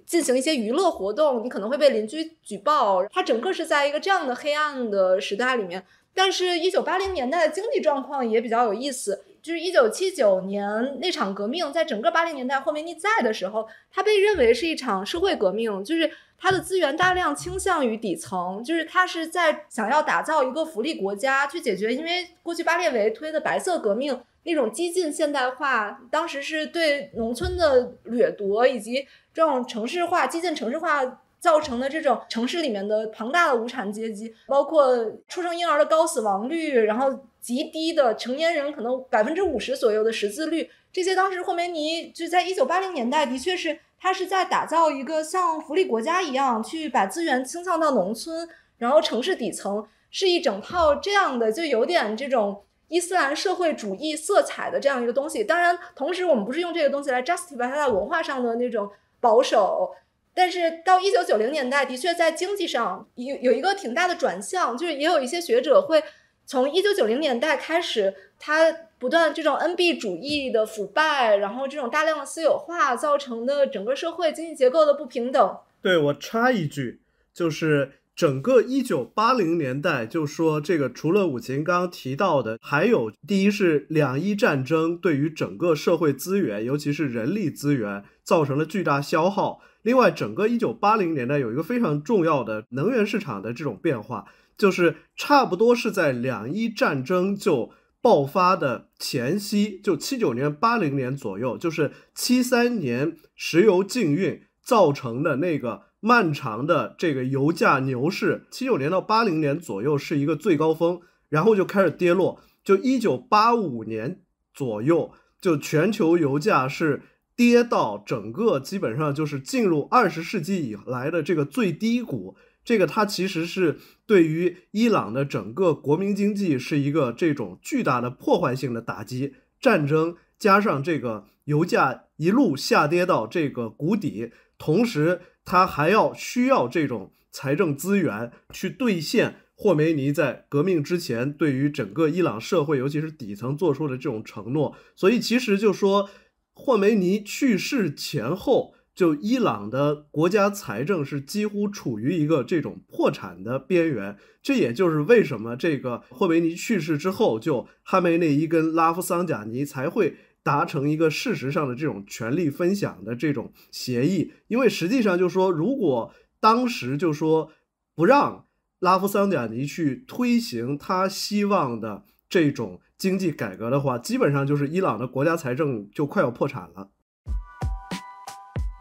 进行一些娱乐活动，你可能会被邻居举报。它整个是在一个这样的黑暗的时代里面，但是，一九八零年代的经济状况也比较有意思。就是一九七九年那场革命，在整个八零年代后面你在的时候，它被认为是一场社会革命，就是它的资源大量倾向于底层，就是它是在想要打造一个福利国家，去解决因为过去巴列维推的白色革命那种激进现代化，当时是对农村的掠夺，以及这种城市化、激进城市化造成的这种城市里面的庞大的无产阶级，包括出生婴儿的高死亡率，然后。极低的成年人可能百分之五十左右的识字率，这些当时霍梅尼就在一九八零年代，的确是他是在打造一个像福利国家一样，去把资源倾向到农村，然后城市底层是一整套这样的，就有点这种伊斯兰社会主义色彩的这样一个东西。当然，同时我们不是用这个东西来 justify 它在文化上的那种保守，但是到一九九零年代，的确在经济上有有一个挺大的转向，就是也有一些学者会。从一九九零年代开始，它不断这种 NB 主义的腐败，然后这种大量的私有化造成的整个社会经济结构的不平等。对我插一句，就是整个一九八零年代，就说这个除了武秦刚提到的，还有第一是两伊战争对于整个社会资源，尤其是人力资源造成了巨大消耗。另外，整个一九八零年代有一个非常重要的能源市场的这种变化。就是差不多是在两伊战争就爆发的前夕，就七九年、八零年左右，就是七三年石油禁运造成的那个漫长的这个油价牛市，七九年到八零年左右是一个最高峰，然后就开始跌落。就一九八五年左右，就全球油价是跌到整个基本上就是进入二十世纪以来的这个最低谷。这个它其实是对于伊朗的整个国民经济是一个这种巨大的破坏性的打击。战争加上这个油价一路下跌到这个谷底，同时它还要需要这种财政资源去兑现霍梅尼在革命之前对于整个伊朗社会，尤其是底层做出的这种承诺。所以其实就说霍梅尼去世前后。就伊朗的国家财政是几乎处于一个这种破产的边缘，这也就是为什么这个霍梅尼去世之后，就哈梅内伊跟拉夫桑贾尼才会达成一个事实上的这种权力分享的这种协议，因为实际上就说，如果当时就说不让拉夫桑贾尼去推行他希望的这种经济改革的话，基本上就是伊朗的国家财政就快要破产了。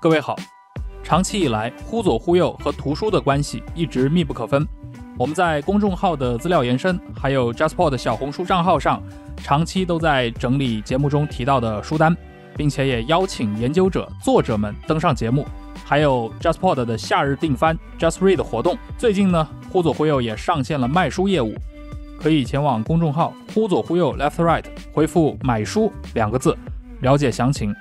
各位好，长期以来，忽左忽右和图书的关系一直密不可分。我们在公众号的资料延伸，还有 JustPod 的小红书账号上，长期都在整理节目中提到的书单，并且也邀请研究者、作者们登上节目。还有 JustPod 的夏日订番、JustRead 的活动。最近呢，忽左忽右也上线了卖书业务，可以前往公众号“忽左忽右 （Left Right）” 回复“买书”两个字，了解详情。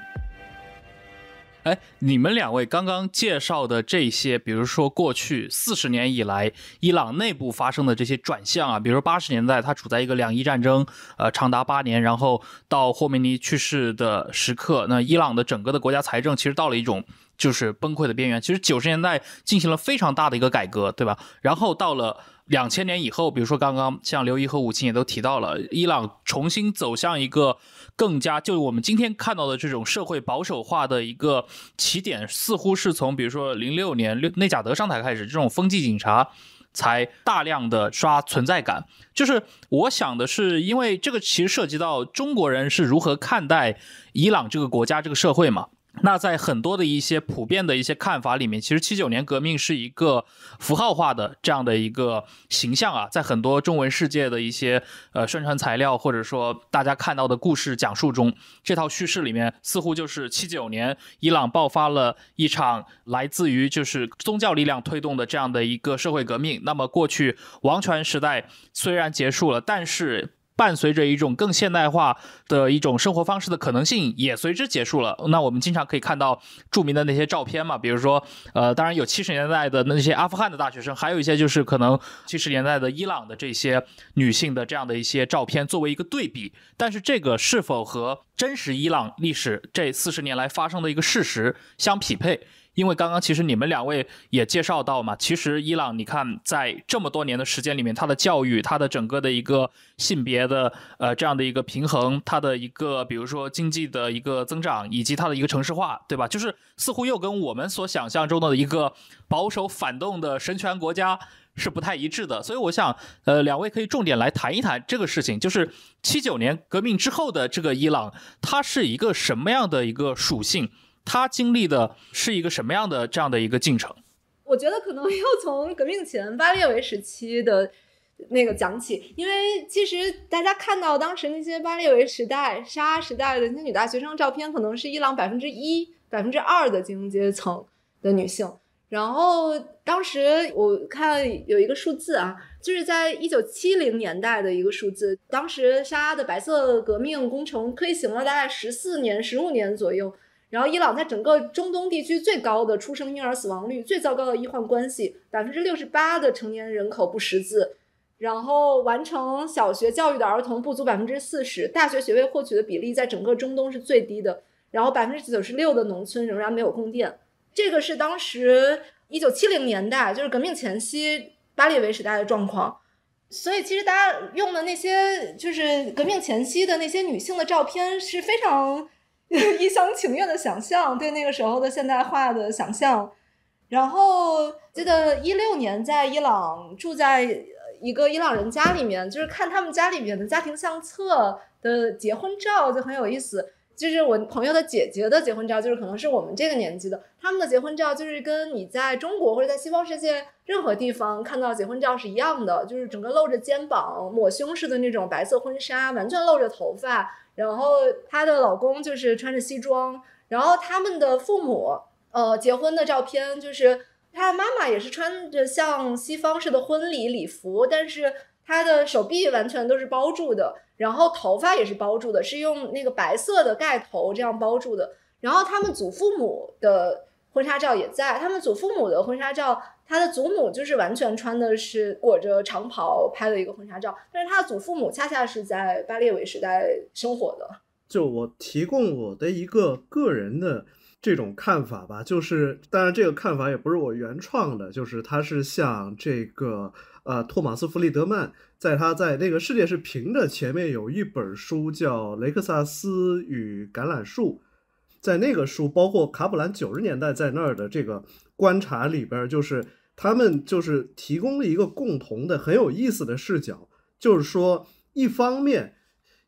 哎，你们两位刚刚介绍的这些，比如说过去四十年以来，伊朗内部发生的这些转向啊，比如说八十年代它处在一个两伊战争，呃，长达八年，然后到霍梅尼去世的时刻，那伊朗的整个的国家财政其实到了一种就是崩溃的边缘。其实九十年代进行了非常大的一个改革，对吧？然后到了两千年以后，比如说刚刚像刘毅和武清也都提到了，伊朗重新走向一个。更加就我们今天看到的这种社会保守化的一个起点，似乎是从比如说零六年内贾德上台开始，这种风纪警察才大量的刷存在感。就是我想的是，因为这个其实涉及到中国人是如何看待伊朗这个国家这个社会嘛。那在很多的一些普遍的一些看法里面，其实七九年革命是一个符号化的这样的一个形象啊，在很多中文世界的一些呃宣传材料或者说大家看到的故事讲述中，这套叙事里面似乎就是七九年伊朗爆发了一场来自于就是宗教力量推动的这样的一个社会革命。那么过去王权时代虽然结束了，但是。伴随着一种更现代化的一种生活方式的可能性也随之结束了。那我们经常可以看到著名的那些照片嘛，比如说，呃，当然有七十年代的那些阿富汗的大学生，还有一些就是可能七十年代的伊朗的这些女性的这样的一些照片作为一个对比。但是这个是否和真实伊朗历史这四十年来发生的一个事实相匹配？因为刚刚其实你们两位也介绍到嘛，其实伊朗你看在这么多年的时间里面，它的教育、它的整个的一个性别的呃这样的一个平衡，它的一个比如说经济的一个增长以及它的一个城市化，对吧？就是似乎又跟我们所想象中的一个保守反动的神权国家是不太一致的。所以我想，呃，两位可以重点来谈一谈这个事情，就是七九年革命之后的这个伊朗，它是一个什么样的一个属性？他经历的是一个什么样的这样的一个进程？我觉得可能要从革命前巴列维时期的那个讲起，因为其实大家看到当时那些巴列维时代、沙阿时代的那些女大学生照片，可能是伊朗百分之一、百分之二的精英阶层的女性。然后当时我看有一个数字啊，就是在一九七零年代的一个数字，当时沙阿的白色革命工程推行了大概十四年、十五年左右。然后，伊朗在整个中东地区最高的出生婴儿死亡率，最糟糕的医患关系，百分之六十八的成年人口不识字，然后完成小学教育的儿童不足百分之四十，大学学位获取的比例在整个中东是最低的。然后百分之九十六的农村仍然没有供电，这个是当时一九七零年代，就是革命前夕巴列维时代的状况。所以，其实大家用的那些就是革命前期的那些女性的照片是非常。一厢情愿的想象，对那个时候的现代化的想象。然后记得一六年在伊朗住在一个伊朗人家里面，就是看他们家里面的家庭相册的结婚照，就很有意思。就是我朋友的姐姐的结婚照，就是可能是我们这个年纪的他们的结婚照，就是跟你在中国或者在西方世界任何地方看到结婚照是一样的，就是整个露着肩膀、抹胸式的那种白色婚纱，完全露着头发。然后她的老公就是穿着西装，然后他们的父母，呃，结婚的照片就是她的妈妈也是穿着像西方式的婚礼礼服，但是她的手臂完全都是包住的，然后头发也是包住的，是用那个白色的盖头这样包住的。然后他们祖父母的婚纱照也在，他们祖父母的婚纱照。他的祖母就是完全穿的是裹着长袍拍的一个婚纱照，但是他的祖父母恰恰是在巴列维时代生活的。就我提供我的一个个人的这种看法吧，就是当然这个看法也不是我原创的，就是他是像这个呃托马斯弗里德曼在他在那个世界是平的前面有一本书叫《雷克萨斯与橄榄树》，在那个书包括卡普兰九十年代在那儿的这个。观察里边就是他们就是提供了一个共同的很有意思的视角，就是说，一方面，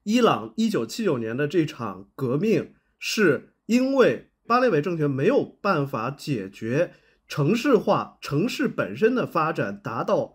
伊朗一九七九年的这场革命是因为巴列维政权没有办法解决城市化、城市本身的发展达到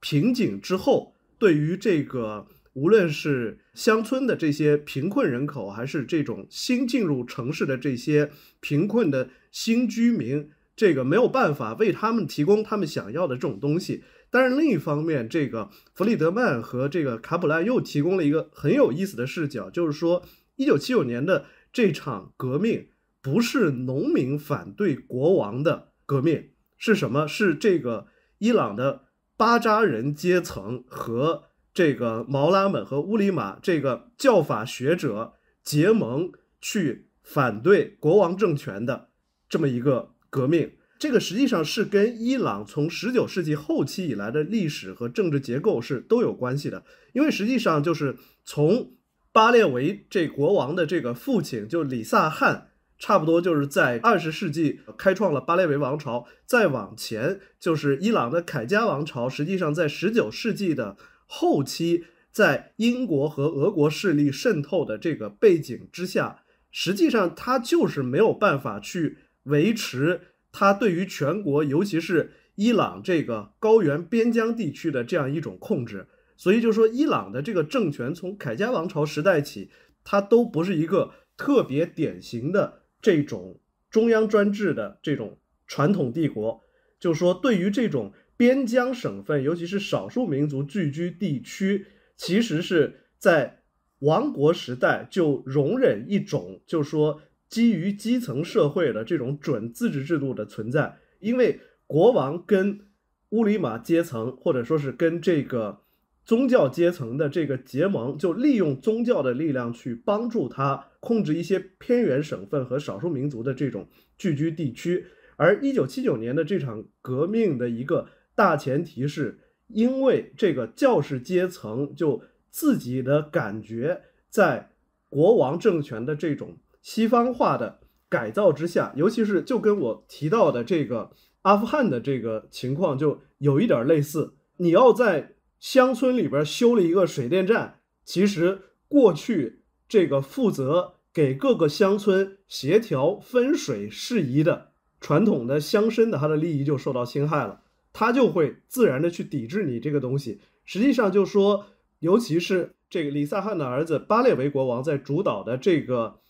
瓶颈之后，对于这个无论是乡村的这些贫困人口，还是这种新进入城市的这些贫困的新居民。这个没有办法为他们提供他们想要的这种东西，但是另一方面，这个弗里德曼和这个卡普兰又提供了一个很有意思的视角，就是说，一九七九年的这场革命不是农民反对国王的革命，是什么？是这个伊朗的巴扎人阶层和这个毛拉们和乌里马这个教法学者结盟去反对国王政权的这么一个。革命这个实际上是跟伊朗从十九世纪后期以来的历史和政治结构是都有关系的，因为实际上就是从巴列维这国王的这个父亲就里萨汗，差不多就是在二十世纪开创了巴列维王朝。再往前就是伊朗的凯加王朝，实际上在十九世纪的后期，在英国和俄国势力渗透的这个背景之下，实际上他就是没有办法去。维持他对于全国，尤其是伊朗这个高原边疆地区的这样一种控制，所以就说伊朗的这个政权从凯加王朝时代起，它都不是一个特别典型的这种中央专制的这种传统帝国，就说对于这种边疆省份，尤其是少数民族聚居地区，其实是在王国时代就容忍一种，就说。基于基层社会的这种准自治制度的存在，因为国王跟乌里玛阶层，或者说是跟这个宗教阶层的这个结盟，就利用宗教的力量去帮助他控制一些偏远省份和少数民族的这种聚居地区。而一九七九年的这场革命的一个大前提，是因为这个教士阶层就自己的感觉，在国王政权的这种。西方化的改造之下，尤其是就跟我提到的这个阿富汗的这个情况，就有一点类似。你要在乡村里边修了一个水电站，其实过去这个负责给各个乡村协调分水事宜的传统的乡绅的他的利益就受到侵害了，他就会自然的去抵制你这个东西。实际上就说，尤其是这个里萨汉的儿子巴列维国王在主导的这个。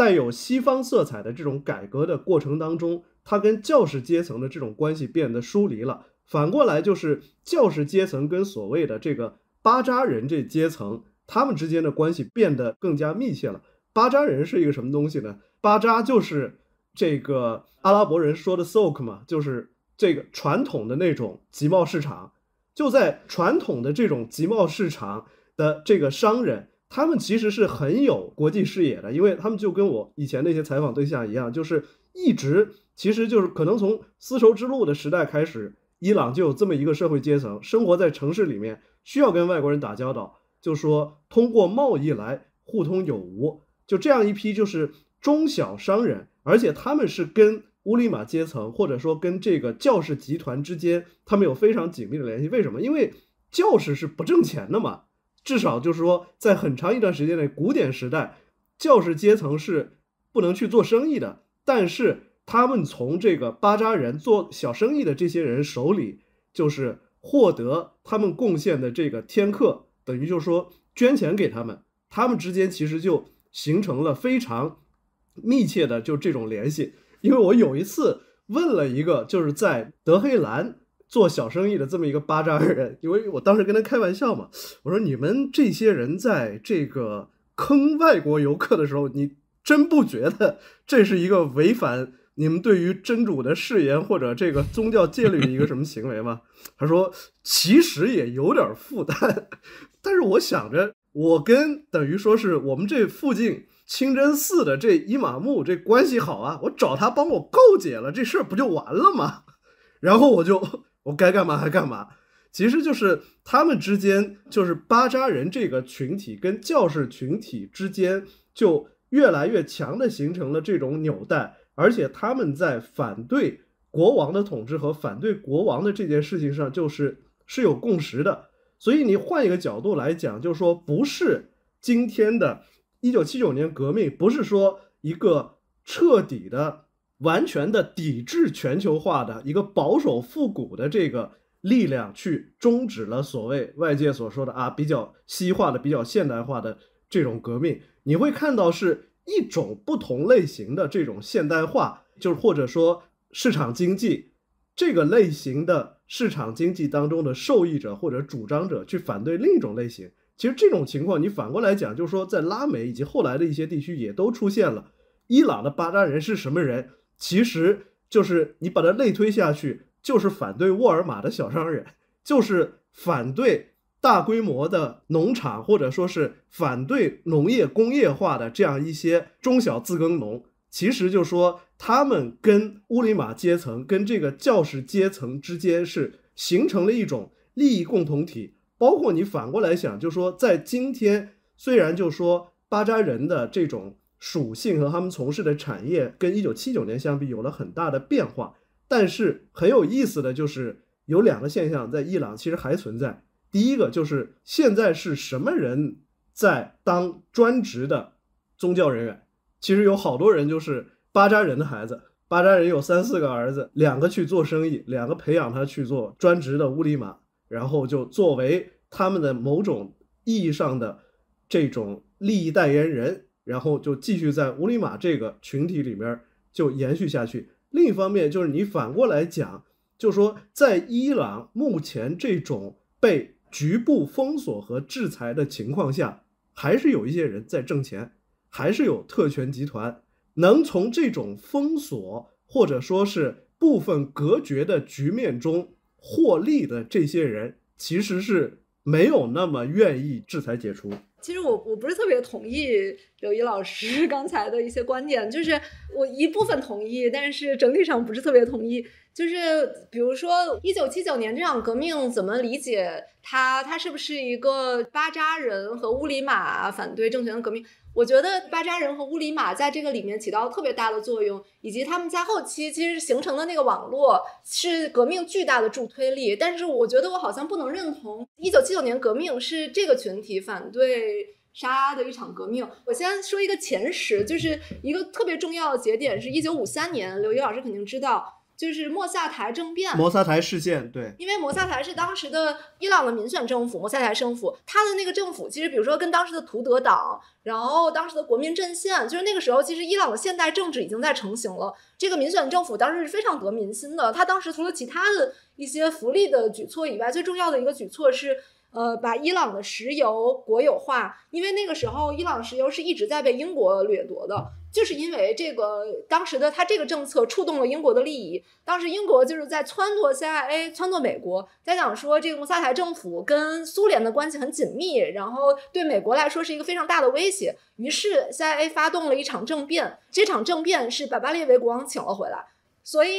带有西方色彩的这种改革的过程当中，它跟教师阶层的这种关系变得疏离了。反过来就是教师阶层跟所谓的这个巴扎人这阶层，他们之间的关系变得更加密切了。巴扎人是一个什么东西呢？巴扎就是这个阿拉伯人说的 s o k 嘛，就是这个传统的那种集贸市场。就在传统的这种集贸市场的这个商人。他们其实是很有国际视野的，因为他们就跟我以前那些采访对象一样，就是一直其实就是可能从丝绸之路的时代开始，伊朗就有这么一个社会阶层，生活在城市里面，需要跟外国人打交道，就说通过贸易来互通有无，就这样一批就是中小商人，而且他们是跟乌里玛阶层或者说跟这个教士集团之间，他们有非常紧密的联系。为什么？因为教士是不挣钱的嘛。至少就是说，在很长一段时间内，古典时代，教士阶层是不能去做生意的。但是，他们从这个巴扎人做小生意的这些人手里，就是获得他们贡献的这个天课，等于就是说捐钱给他们。他们之间其实就形成了非常密切的就这种联系。因为我有一次问了一个，就是在德黑兰。做小生意的这么一个巴扎人，因为我当时跟他开玩笑嘛，我说你们这些人在这个坑外国游客的时候，你真不觉得这是一个违反你们对于真主的誓言或者这个宗教戒律的一个什么行为吗？他说其实也有点负担，但是我想着我跟等于说是我们这附近清真寺的这伊玛木这关系好啊，我找他帮我告解了这事儿不就完了吗？然后我就。我该干嘛还干嘛，其实就是他们之间，就是巴扎人这个群体跟教士群体之间，就越来越强的形成了这种纽带，而且他们在反对国王的统治和反对国王的这件事情上，就是是有共识的。所以你换一个角度来讲，就是说，不是今天的1979年革命，不是说一个彻底的。完全的抵制全球化的一个保守复古的这个力量，去终止了所谓外界所说的啊比较西化的、比较现代化的这种革命。你会看到是一种不同类型的这种现代化，就是或者说市场经济这个类型的市场经济当中的受益者或者主张者去反对另一种类型。其实这种情况你反过来讲，就是说在拉美以及后来的一些地区也都出现了。伊朗的巴扎人是什么人？其实就是你把它类推下去，就是反对沃尔玛的小商人，就是反对大规模的农场，或者说是反对农业工业化的这样一些中小自耕农。其实就说他们跟乌里玛阶层、跟这个教师阶层之间是形成了一种利益共同体。包括你反过来想，就说在今天，虽然就说巴扎人的这种。属性和他们从事的产业跟一九七九年相比有了很大的变化，但是很有意思的就是有两个现象在伊朗其实还存在。第一个就是现在是什么人在当专职的宗教人员？其实有好多人就是巴扎人的孩子。巴扎人有三四个儿子，两个去做生意，两个培养他去做专职的乌里玛，然后就作为他们的某种意义上的这种利益代言人。然后就继续在乌里马这个群体里面就延续下去。另一方面，就是你反过来讲，就说在伊朗目前这种被局部封锁和制裁的情况下，还是有一些人在挣钱，还是有特权集团能从这种封锁或者说是部分隔绝的局面中获利的这些人，其实是没有那么愿意制裁解除。其实我我不是特别同意刘一老师 刚才的一些观点，就是我一部分同意，但是整体上不是特别同意。就是比如说，一九七九年这场革命怎么理解它？它是不是一个巴扎人和乌里马反对政权的革命？我觉得巴扎人和乌里马在这个里面起到特别大的作用，以及他们在后期其实形成的那个网络是革命巨大的助推力。但是我觉得我好像不能认同一九七九年革命是这个群体反对沙的一场革命。我先说一个前史，就是一个特别重要的节点是一九五三年，刘一老师肯定知道。就是莫萨台政变，摩萨台事件，对，因为摩萨台是当时的伊朗的民选政府，摩萨台政府，他的那个政府，其实比如说跟当时的图德党，然后当时的国民阵线，就是那个时候，其实伊朗的现代政治已经在成型了。这个民选政府当时是非常得民心的，他当时除了其他的一些福利的举措以外，最重要的一个举措是，呃，把伊朗的石油国有化，因为那个时候伊朗石油是一直在被英国掠夺的。就是因为这个当时的他这个政策触动了英国的利益，当时英国就是在撺掇 CIA，撺掇美国，在讲说这个穆萨台政府跟苏联的关系很紧密，然后对美国来说是一个非常大的威胁。于是 CIA 发动了一场政变，这场政变是把巴列维国王请了回来。所以，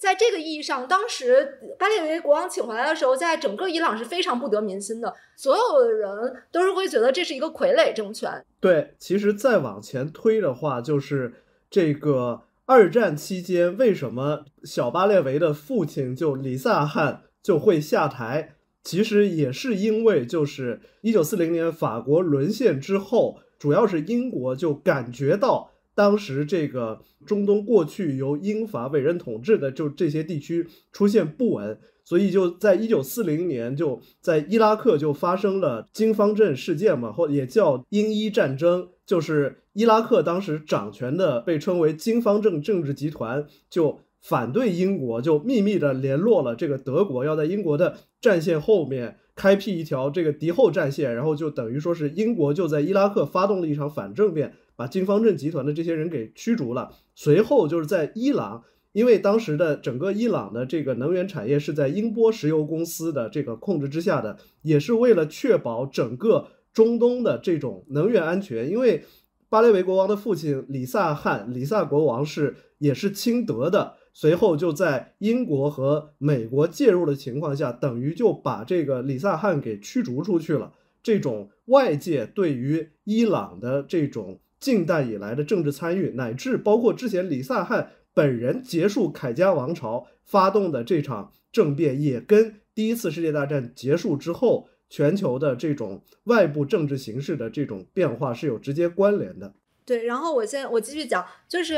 在这个意义上，当时巴列维国王请回来的时候，在整个伊朗是非常不得民心的。所有的人都是会觉得这是一个傀儡政权。对，其实再往前推的话，就是这个二战期间，为什么小巴列维的父亲就李萨汗就会下台？其实也是因为，就是一九四零年法国沦陷之后，主要是英国就感觉到。当时这个中东过去由英法委任统治的就这些地区出现不稳，所以就在一九四零年，就在伊拉克就发生了金方阵事件嘛，或也叫英伊战争，就是伊拉克当时掌权的被称为金方阵政治集团就反对英国，就秘密的联络了这个德国，要在英国的战线后面开辟一条这个敌后战线，然后就等于说是英国就在伊拉克发动了一场反正变，把金方正集团的这些人给驱逐了。随后就是在伊朗，因为当时的整个伊朗的这个能源产业是在英波石油公司的这个控制之下的，也是为了确保整个中东的这种能源安全。因为巴列维国王的父亲里萨汗、里萨国王是也是亲德的。随后就在英国和美国介入的情况下，等于就把这个里萨汗给驱逐出去了。这种外界对于伊朗的这种。近代以来的政治参与，乃至包括之前李萨汉本人结束凯家王朝发动的这场政变，也跟第一次世界大战结束之后全球的这种外部政治形势的这种变化是有直接关联的。对，然后我先我继续讲，就是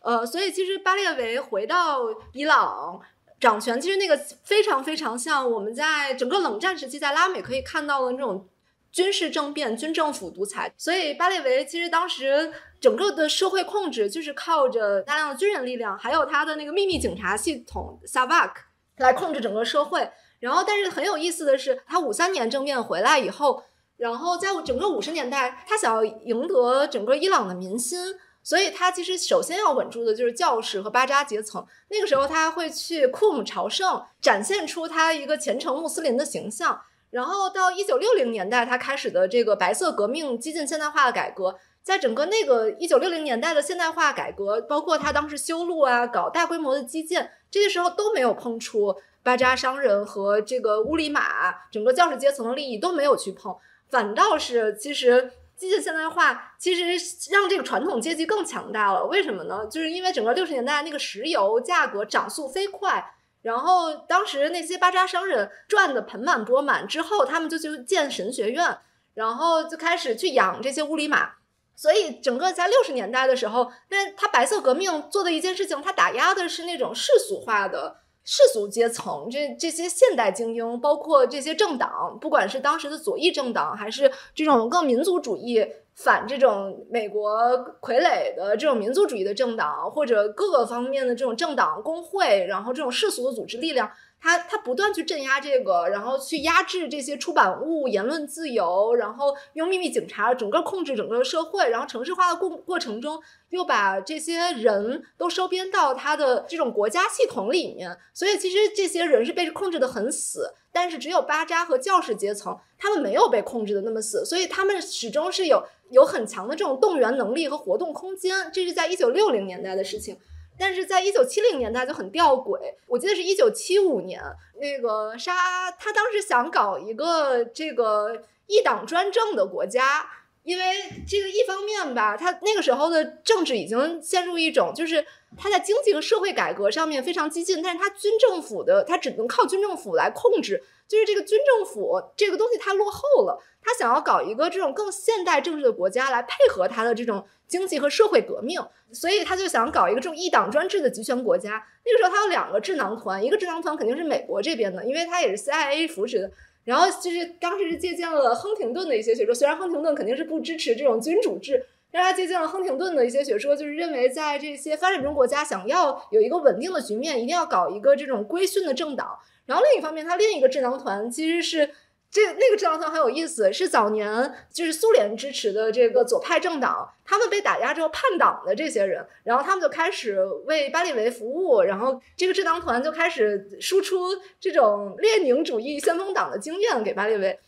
呃，所以其实巴列维回到伊朗掌权，其实那个非常非常像我们在整个冷战时期在拉美可以看到的那种。军事政变、军政府独裁，所以巴列维其实当时整个的社会控制就是靠着大量的军人力量，还有他的那个秘密警察系统萨瓦克来控制整个社会。然后，但是很有意思的是，他五三年政变回来以后，然后在整个五十年代，他想要赢得整个伊朗的民心，所以他其实首先要稳住的就是教士和巴扎阶层。那个时候，他会去库姆朝圣，展现出他一个虔诚穆斯林的形象。然后到一九六零年代，他开始的这个白色革命、激进现代化的改革，在整个那个一九六零年代的现代化改革，包括他当时修路啊、搞大规模的基建，这些时候都没有碰触巴扎商人和这个乌里马整个教师阶层的利益都没有去碰，反倒是其实激进现代化其实让这个传统阶级更强大了。为什么呢？就是因为整个六十年代那个石油价格涨速飞快。然后，当时那些巴扎商人赚的盆满钵满之后，他们就去建神学院，然后就开始去养这些乌里马。所以，整个在六十年代的时候，那他白色革命做的一件事情，他打压的是那种世俗化的世俗阶层，这这些现代精英，包括这些政党，不管是当时的左翼政党，还是这种更民族主义。反这种美国傀儡的这种民族主义的政党，或者各个方面的这种政党、工会，然后这种世俗的组织力量。他他不断去镇压这个，然后去压制这些出版物、言论自由，然后用秘密警察整个控制整个社会，然后城市化的过过程中又把这些人都收编到他的这种国家系统里面。所以其实这些人是被控制的很死，但是只有巴扎和教士阶层，他们没有被控制的那么死，所以他们始终是有有很强的这种动员能力和活动空间。这是在一九六零年代的事情。但是在一九七零年代就很吊诡，我记得是一九七五年，那个沙他当时想搞一个这个一党专政的国家，因为这个一方面吧，他那个时候的政治已经陷入一种，就是他在经济和社会改革上面非常激进，但是他军政府的他只能靠军政府来控制，就是这个军政府这个东西太落后了，他想要搞一个这种更现代政治的国家来配合他的这种。经济和社会革命，所以他就想搞一个这种一党专制的集权国家。那个时候他有两个智囊团，一个智囊团肯定是美国这边的，因为他也是 CIA 扶持的。然后就是当时是借鉴了亨廷顿的一些学说，虽然亨廷顿肯定是不支持这种君主制，但他借鉴了亨廷顿的一些学说，就是认为在这些发展中国家想要有一个稳定的局面，一定要搞一个这种规训的政党。然后另一方面，他另一个智囊团其实是。这那个智囊团很有意思，是早年就是苏联支持的这个左派政党，他们被打压之后叛党的这些人，然后他们就开始为巴列维服务，然后这个智囊团就开始输出这种列宁主义先锋党的经验给巴列维，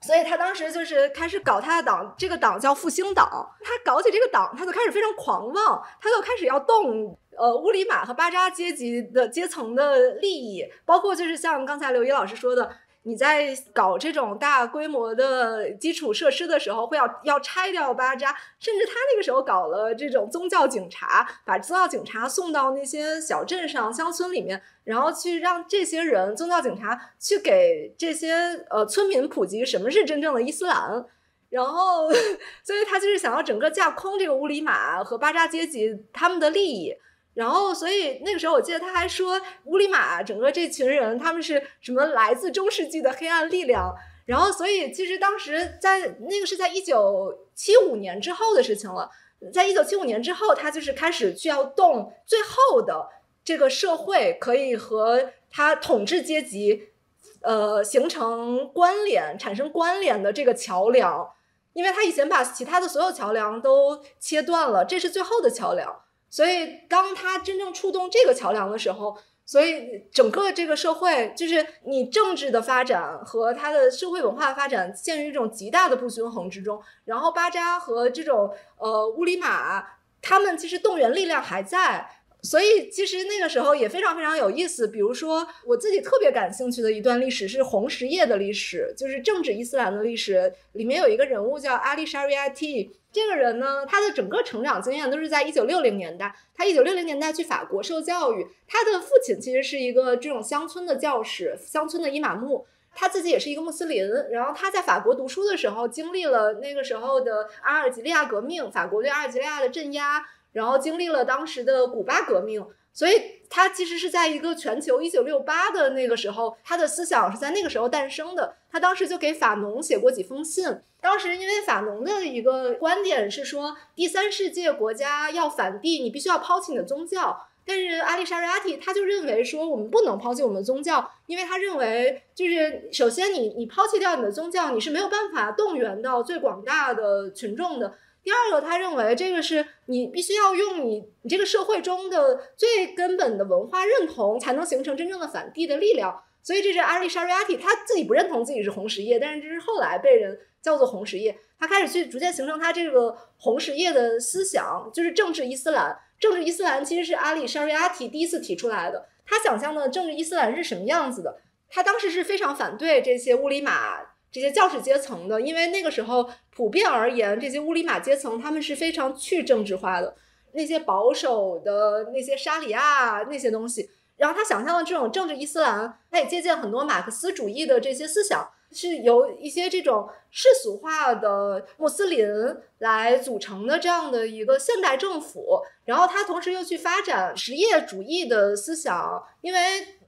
所以他当时就是开始搞他的党，这个党叫复兴党，他搞起这个党他就开始非常狂妄，他就开始要动呃乌里马和巴扎阶级的阶层的利益，包括就是像刚才刘一老师说的。你在搞这种大规模的基础设施的时候，会要要拆掉巴扎，甚至他那个时候搞了这种宗教警察，把宗教警察送到那些小镇上、乡村里面，然后去让这些人宗教警察去给这些呃村民普及什么是真正的伊斯兰，然后，所以他就是想要整个架空这个乌里马和巴扎阶级他们的利益。然后，所以那个时候，我记得他还说，乌里玛整个这群人，他们是什么来自中世纪的黑暗力量。然后，所以其实当时在那个是在一九七五年之后的事情了。在一九七五年之后，他就是开始去要动最后的这个社会可以和他统治阶级呃形成关联、产生关联的这个桥梁，因为他以前把其他的所有桥梁都切断了，这是最后的桥梁。所以，当他真正触动这个桥梁的时候，所以整个这个社会，就是你政治的发展和他的社会文化发展，陷于一种极大的不均衡之中。然后，巴扎和这种呃乌里玛，他们其实动员力量还在。所以其实那个时候也非常非常有意思。比如说，我自己特别感兴趣的一段历史是红十叶的历史，就是政治伊斯兰的历史。里面有一个人物叫阿里沙瑞艾蒂，这个人呢，他的整个成长经验都是在一九六零年代。他一九六零年代去法国受教育，他的父亲其实是一个这种乡村的教师，乡村的伊玛目，他自己也是一个穆斯林。然后他在法国读书的时候，经历了那个时候的阿尔及利亚革命，法国对阿尔及利亚的镇压。然后经历了当时的古巴革命，所以他其实是在一个全球一九六八的那个时候，他的思想是在那个时候诞生的。他当时就给法农写过几封信。当时因为法农的一个观点是说，第三世界国家要反帝，你必须要抛弃你的宗教。但是阿丽莎瑞阿蒂他就认为说，我们不能抛弃我们的宗教，因为他认为，就是首先你你抛弃掉你的宗教，你是没有办法动员到最广大的群众的。第二个，他认为这个是你必须要用你你这个社会中的最根本的文化认同，才能形成真正的反帝的力量。所以这是阿里沙瑞亚蒂他自己不认同自己是红实业，但是这是后来被人叫做红实业。他开始去逐渐形成他这个红实业的思想，就是政治伊斯兰。政治伊斯兰其实是阿里沙瑞亚提第一次提出来的。他想象的政治伊斯兰是什么样子的？他当时是非常反对这些乌里玛。这些教士阶层的，因为那个时候普遍而言，这些乌里马阶层他们是非常去政治化的，那些保守的那些沙里亚那些东西。然后他想象的这种政治伊斯兰，他也借鉴很多马克思主义的这些思想。是由一些这种世俗化的穆斯林来组成的这样的一个现代政府，然后他同时又去发展实业主义的思想，因为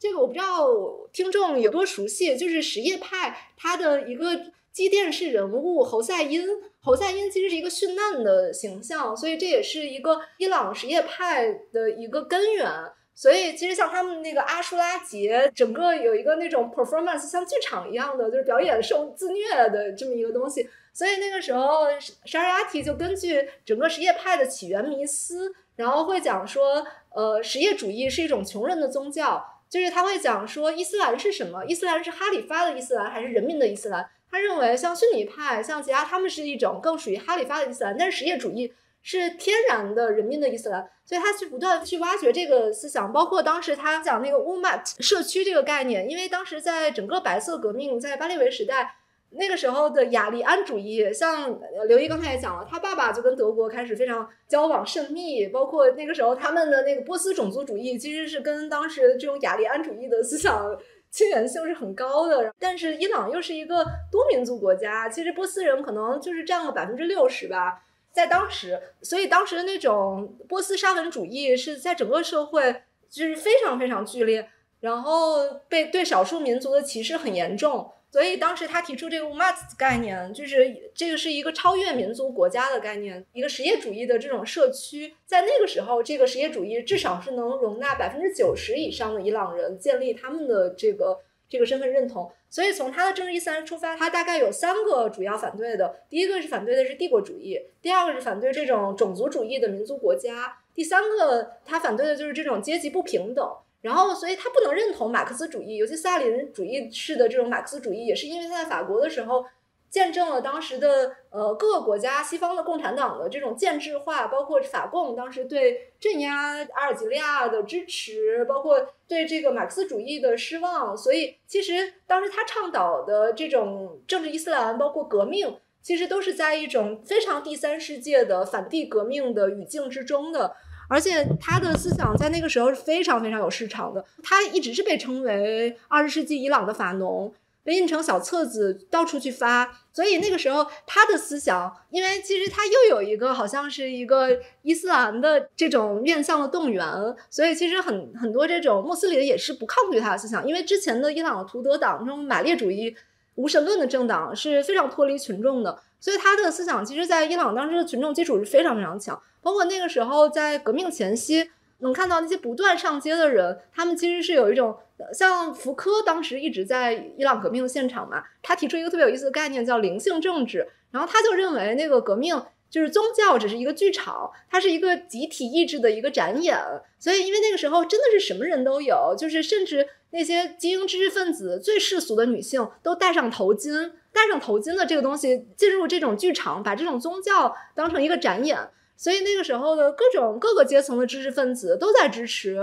这个我不知道听众有多熟悉，就是实业派他的一个祭奠式人物侯赛因，侯赛因其实是一个殉难的形象，所以这也是一个伊朗实业派的一个根源。所以，其实像他们那个阿舒拉节，整个有一个那种 performance，像剧场一样的，就是表演受自虐的这么一个东西。所以那个时候，沙尔亚提就根据整个什叶派的起源迷思，然后会讲说，呃，什叶主义是一种穷人的宗教，就是他会讲说，伊斯兰是什么？伊斯兰是哈里发的伊斯兰，还是人民的伊斯兰？他认为像逊尼派、像其他他们是一种更属于哈里发的伊斯兰，但是什叶主义。是天然的人民的意思了，所以他去不断去挖掘这个思想，包括当时他讲那个乌麦社区这个概念，因为当时在整个白色革命在巴列维时代那个时候的雅利安主义，像刘毅刚才也讲了，他爸爸就跟德国开始非常交往甚密，包括那个时候他们的那个波斯种族主义其实是跟当时这种雅利安主义的思想亲缘性是很高的，但是伊朗又是一个多民族国家，其实波斯人可能就是占了百分之六十吧。在当时，所以当时的那种波斯沙文主义是在整个社会就是非常非常剧烈，然后被对少数民族的歧视很严重。所以当时他提出这个乌马兹概念，就是这个是一个超越民族国家的概念，一个实业主义的这种社区。在那个时候，这个实业主义至少是能容纳百分之九十以上的伊朗人建立他们的这个这个身份认同。所以从他的政治思上出发，他大概有三个主要反对的：第一个是反对的是帝国主义，第二个是反对这种种族主义的民族国家，第三个他反对的就是这种阶级不平等。然后，所以他不能认同马克思主义，尤其斯大林主义式的这种马克思主义，也是因为他在法国的时候。见证了当时的呃各个国家西方的共产党的这种建制化，包括法共当时对镇压阿尔及利亚的支持，包括对这个马克思主义的失望，所以其实当时他倡导的这种政治伊斯兰，包括革命，其实都是在一种非常第三世界的反帝革命的语境之中的，而且他的思想在那个时候是非常非常有市场的，他一直是被称为二十世纪伊朗的法农。被印成小册子，到处去发。所以那个时候，他的思想，因为其实他又有一个好像是一个伊斯兰的这种面向的动员，所以其实很很多这种穆斯林也是不抗拒他的思想，因为之前的伊朗的图德党这种马列主义无神论的政党是非常脱离群众的。所以他的思想，其实在伊朗当时的群众基础是非常非常强。包括那个时候在革命前夕，能看到那些不断上街的人，他们其实是有一种。像福柯当时一直在伊朗革命的现场嘛，他提出一个特别有意思的概念，叫“灵性政治”。然后他就认为，那个革命就是宗教只是一个剧场，它是一个集体意志的一个展演。所以，因为那个时候真的是什么人都有，就是甚至那些精英知识分子、最世俗的女性都戴上头巾，戴上头巾的这个东西进入这种剧场，把这种宗教当成一个展演。所以那个时候的各种各个阶层的知识分子都在支持。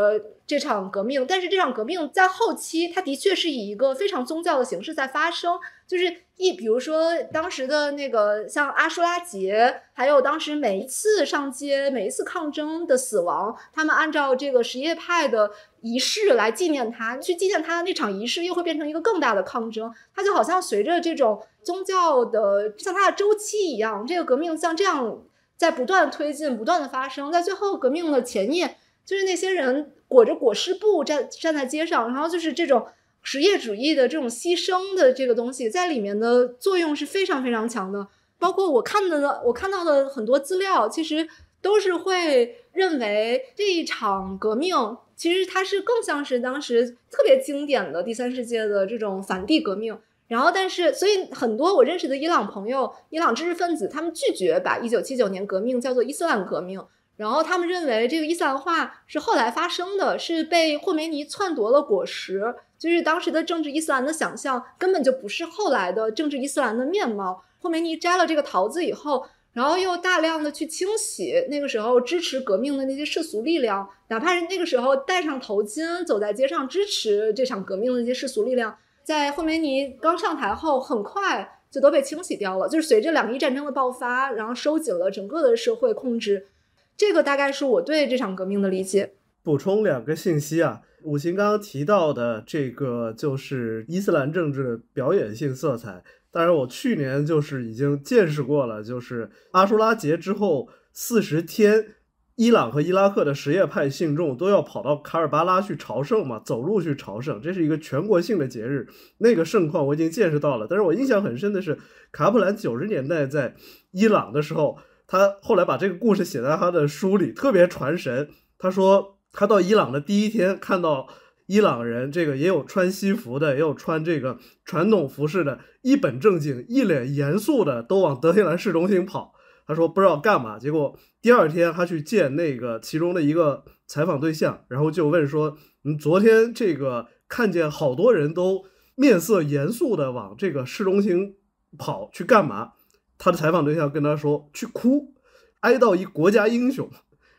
这场革命，但是这场革命在后期，它的确是以一个非常宗教的形式在发生。就是一，比如说当时的那个像阿舒拉节，还有当时每一次上街、每一次抗争的死亡，他们按照这个什叶派的仪式来纪念他，去纪念他。那场仪式又会变成一个更大的抗争。它就好像随着这种宗教的像它的周期一样，这个革命像这样在不断推进、不断的发生。在最后革命的前夜。就是那些人裹着裹尸布站站在街上，然后就是这种实业主义的这种牺牲的这个东西，在里面的作用是非常非常强的。包括我看到的，我看到的很多资料，其实都是会认为这一场革命，其实它是更像是当时特别经典的第三世界的这种反帝革命。然后，但是，所以很多我认识的伊朗朋友、伊朗知识分子，他们拒绝把一九七九年革命叫做伊斯兰革命。然后他们认为，这个伊斯兰化是后来发生的，是被霍梅尼篡夺了果实。就是当时的政治伊斯兰的想象，根本就不是后来的政治伊斯兰的面貌。霍梅尼摘了这个桃子以后，然后又大量的去清洗那个时候支持革命的那些世俗力量，哪怕是那个时候戴上头巾走在街上支持这场革命的那些世俗力量，在霍梅尼刚上台后，很快就都被清洗掉了。就是随着两伊战争的爆发，然后收紧了整个的社会控制。这个大概是我对这场革命的理解。补充两个信息啊，五行刚刚提到的这个就是伊斯兰政治的表演性色彩。当然，我去年就是已经见识过了，就是阿舒拉节之后四十天，伊朗和伊拉克的什叶派信众都要跑到卡尔巴拉去朝圣嘛，走路去朝圣，这是一个全国性的节日。那个盛况我已经见识到了。但是我印象很深的是，卡普兰九十年代在伊朗的时候。他后来把这个故事写在他的书里，特别传神。他说他到伊朗的第一天，看到伊朗人，这个也有穿西服的，也有穿这个传统服饰的，一本正经、一脸严肃的，都往德黑兰市中心跑。他说不知道干嘛。结果第二天他去见那个其中的一个采访对象，然后就问说：“你昨天这个看见好多人都面色严肃的往这个市中心跑去，干嘛？”他的采访对象跟他说：“去哭，哀悼一国家英雄。”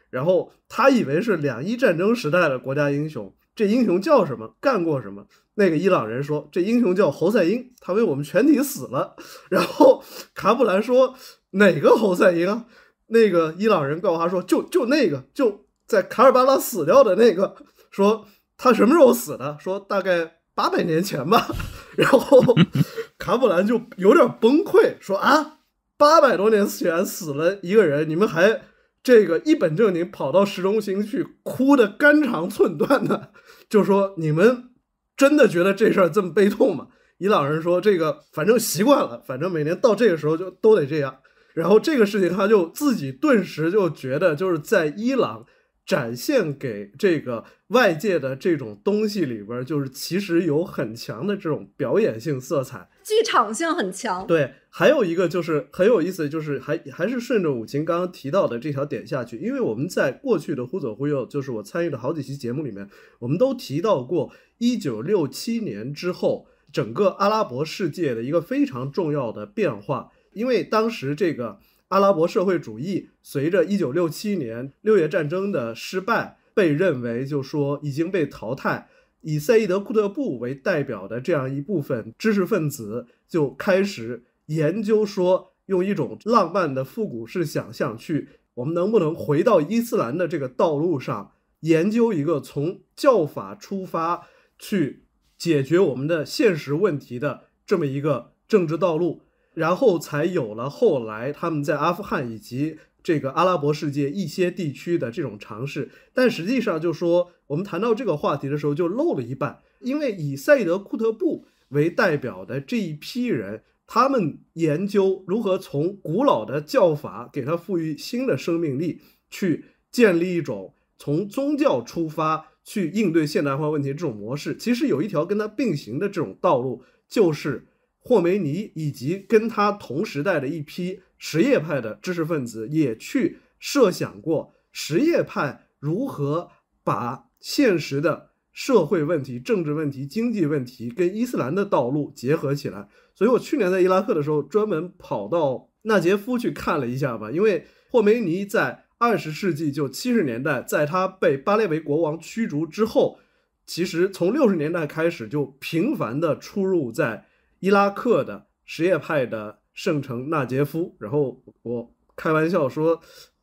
然后他以为是两伊战争时代的国家英雄。这英雄叫什么？干过什么？那个伊朗人说：“这英雄叫侯赛因，他为我们全体死了。”然后卡普兰说：“哪个侯赛因？”啊？那个伊朗人诉他说：“就就那个，就在卡尔巴拉死掉的那个。”说他什么时候死的？说大概八百年前吧。然后 卡普兰就有点崩溃，说：“啊。”八百多年前死了一个人，你们还这个一本正经跑到市中心去哭的肝肠寸断的，就说你们真的觉得这事儿这么悲痛吗？伊朗人说这个反正习惯了，反正每年到这个时候就都得这样。然后这个事情他就自己顿时就觉得，就是在伊朗展现给这个外界的这种东西里边，就是其实有很强的这种表演性色彩。剧场性很强，对，还有一个就是很有意思，就是还还是顺着武琴刚刚提到的这条点下去，因为我们在过去的忽左忽右，就是我参与的好几期节目里面，我们都提到过一九六七年之后整个阿拉伯世界的一个非常重要的变化，因为当时这个阿拉伯社会主义随着一九六七年六月战争的失败，被认为就说已经被淘汰。以赛义德·库特布为代表的这样一部分知识分子就开始研究说，用一种浪漫的复古式想象去，我们能不能回到伊斯兰的这个道路上，研究一个从教法出发去解决我们的现实问题的这么一个政治道路，然后才有了后来他们在阿富汗以及。这个阿拉伯世界一些地区的这种尝试，但实际上，就说我们谈到这个话题的时候就漏了一半，因为以赛德库特布为代表的这一批人，他们研究如何从古老的教法给它赋予新的生命力，去建立一种从宗教出发去应对现代化问题这种模式。其实有一条跟他并行的这种道路，就是霍梅尼以及跟他同时代的一批。什叶派的知识分子也去设想过，什叶派如何把现实的社会问题、政治问题、经济问题跟伊斯兰的道路结合起来。所以我去年在伊拉克的时候，专门跑到纳杰夫去看了一下吧。因为霍梅尼在二十世纪就七十年代，在他被巴列维国王驱逐之后，其实从六十年代开始就频繁的出入在伊拉克的什叶派的。圣城纳杰夫，然后我开玩笑说，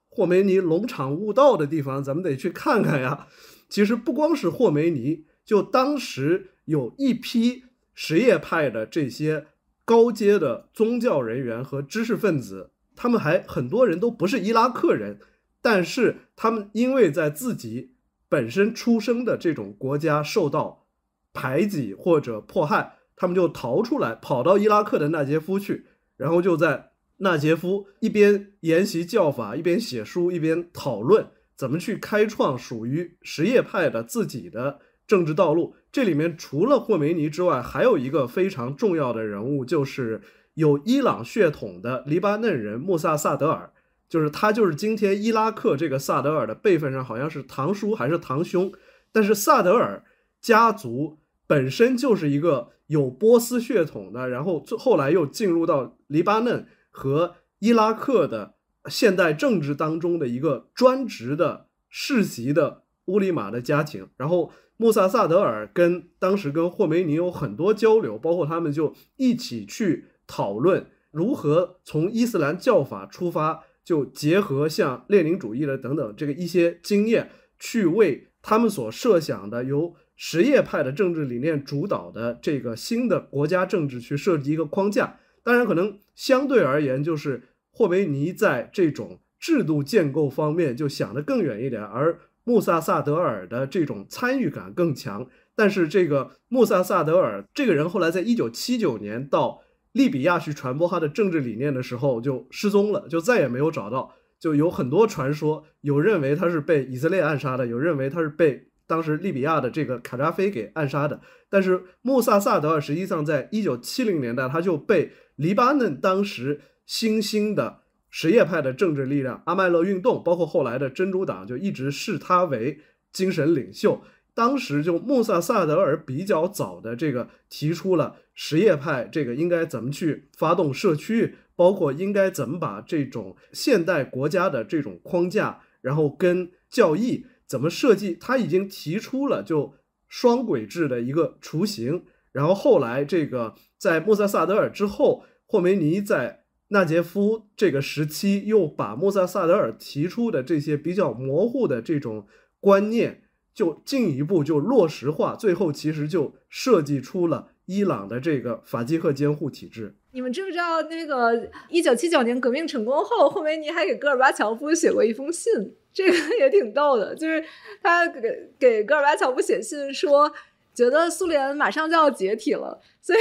霍梅尼龙场悟道的地方，咱们得去看看呀。其实不光是霍梅尼，就当时有一批什叶派的这些高阶的宗教人员和知识分子，他们还很多人都不是伊拉克人，但是他们因为在自己本身出生的这种国家受到排挤或者迫害，他们就逃出来，跑到伊拉克的纳杰夫去。然后就在纳杰夫一边研习教法，一边写书，一边讨论怎么去开创属于什叶派的自己的政治道路。这里面除了霍梅尼之外，还有一个非常重要的人物，就是有伊朗血统的黎巴嫩人穆萨·萨德尔。就是他，就是今天伊拉克这个萨德尔的辈分上好像是堂叔还是堂兄。但是萨德尔家族本身就是一个。有波斯血统的，然后后来又进入到黎巴嫩和伊拉克的现代政治当中的一个专职的世袭的乌里马的家庭。然后穆萨萨德尔跟当时跟霍梅尼有很多交流，包括他们就一起去讨论如何从伊斯兰教法出发，就结合像列宁主义的等等这个一些经验，去为他们所设想的由。实业派的政治理念主导的这个新的国家政治去设计一个框架，当然可能相对而言，就是霍梅尼在这种制度建构方面就想得更远一点，而穆萨萨德尔的这种参与感更强。但是这个穆萨萨德尔这个人后来在一九七九年到利比亚去传播他的政治理念的时候就失踪了，就再也没有找到，就有很多传说，有认为他是被以色列暗杀的，有认为他是被。当时利比亚的这个卡扎菲给暗杀的，但是穆萨萨德尔实际上在一九七零年代他就被黎巴嫩当时新兴的什叶派的政治力量阿麦勒运动，包括后来的珍珠党，就一直视他为精神领袖。当时就穆萨萨德尔比较早的这个提出了什叶派这个应该怎么去发动社区，包括应该怎么把这种现代国家的这种框架，然后跟教义。怎么设计？他已经提出了就双轨制的一个雏形，然后后来这个在穆萨萨德尔之后，霍梅尼在纳杰夫这个时期，又把穆萨萨德尔提出的这些比较模糊的这种观念，就进一步就落实化，最后其实就设计出了伊朗的这个法基赫监护体制。你们知不知道那个一九七九年革命成功后，霍梅尼还给戈尔巴乔夫写过一封信？这个 也挺逗的，就是他给给戈尔巴乔夫写信说，觉得苏联马上就要解体了，所以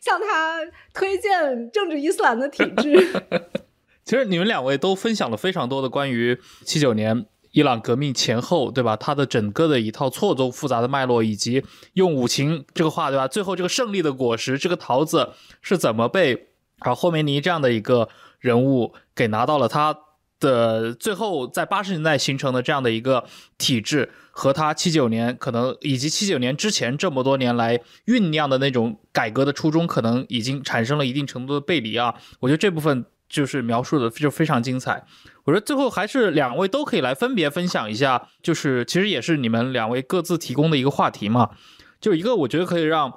向他推荐政治伊斯兰的体制。其实你们两位都分享了非常多的关于七九年。伊朗革命前后，对吧？它的整个的一套错综复杂的脉络，以及用五禽这个话，对吧？最后这个胜利的果实，这个桃子是怎么被啊霍梅尼这样的一个人物给拿到了？他的最后在八十年代形成的这样的一个体制，和他七九年可能以及七九年之前这么多年来酝酿的那种改革的初衷，可能已经产生了一定程度的背离啊。我觉得这部分。就是描述的就非常精彩，我觉得最后还是两位都可以来分别分享一下，就是其实也是你们两位各自提供的一个话题嘛，就一个我觉得可以让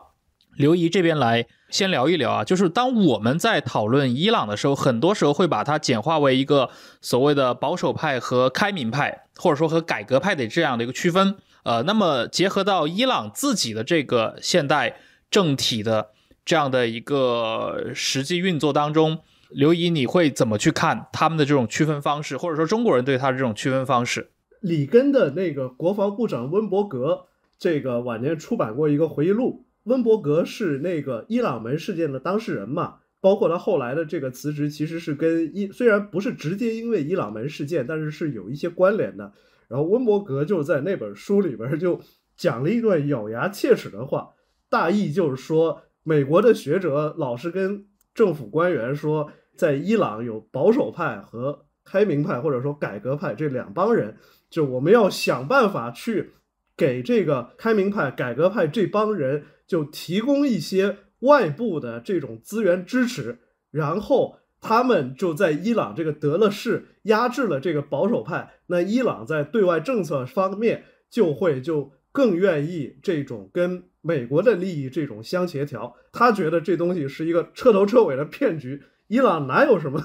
刘怡这边来先聊一聊啊，就是当我们在讨论伊朗的时候，很多时候会把它简化为一个所谓的保守派和开明派，或者说和改革派的这样的一个区分，呃，那么结合到伊朗自己的这个现代政体的这样的一个实际运作当中。刘姨，你会怎么去看他们的这种区分方式，或者说中国人对他这种区分方式？里根的那个国防部长温伯格，这个晚年出版过一个回忆录。温伯格是那个伊朗门事件的当事人嘛？包括他后来的这个辞职，其实是跟伊虽然不是直接因为伊朗门事件，但是是有一些关联的。然后温伯格就在那本书里边就讲了一段咬牙切齿的话，大意就是说，美国的学者老是跟政府官员说。在伊朗有保守派和开明派，或者说改革派这两帮人，就我们要想办法去给这个开明派、改革派这帮人就提供一些外部的这种资源支持，然后他们就在伊朗这个得了势，压制了这个保守派。那伊朗在对外政策方面就会就更愿意这种跟美国的利益这种相协调。他觉得这东西是一个彻头彻尾的骗局。伊朗哪有什么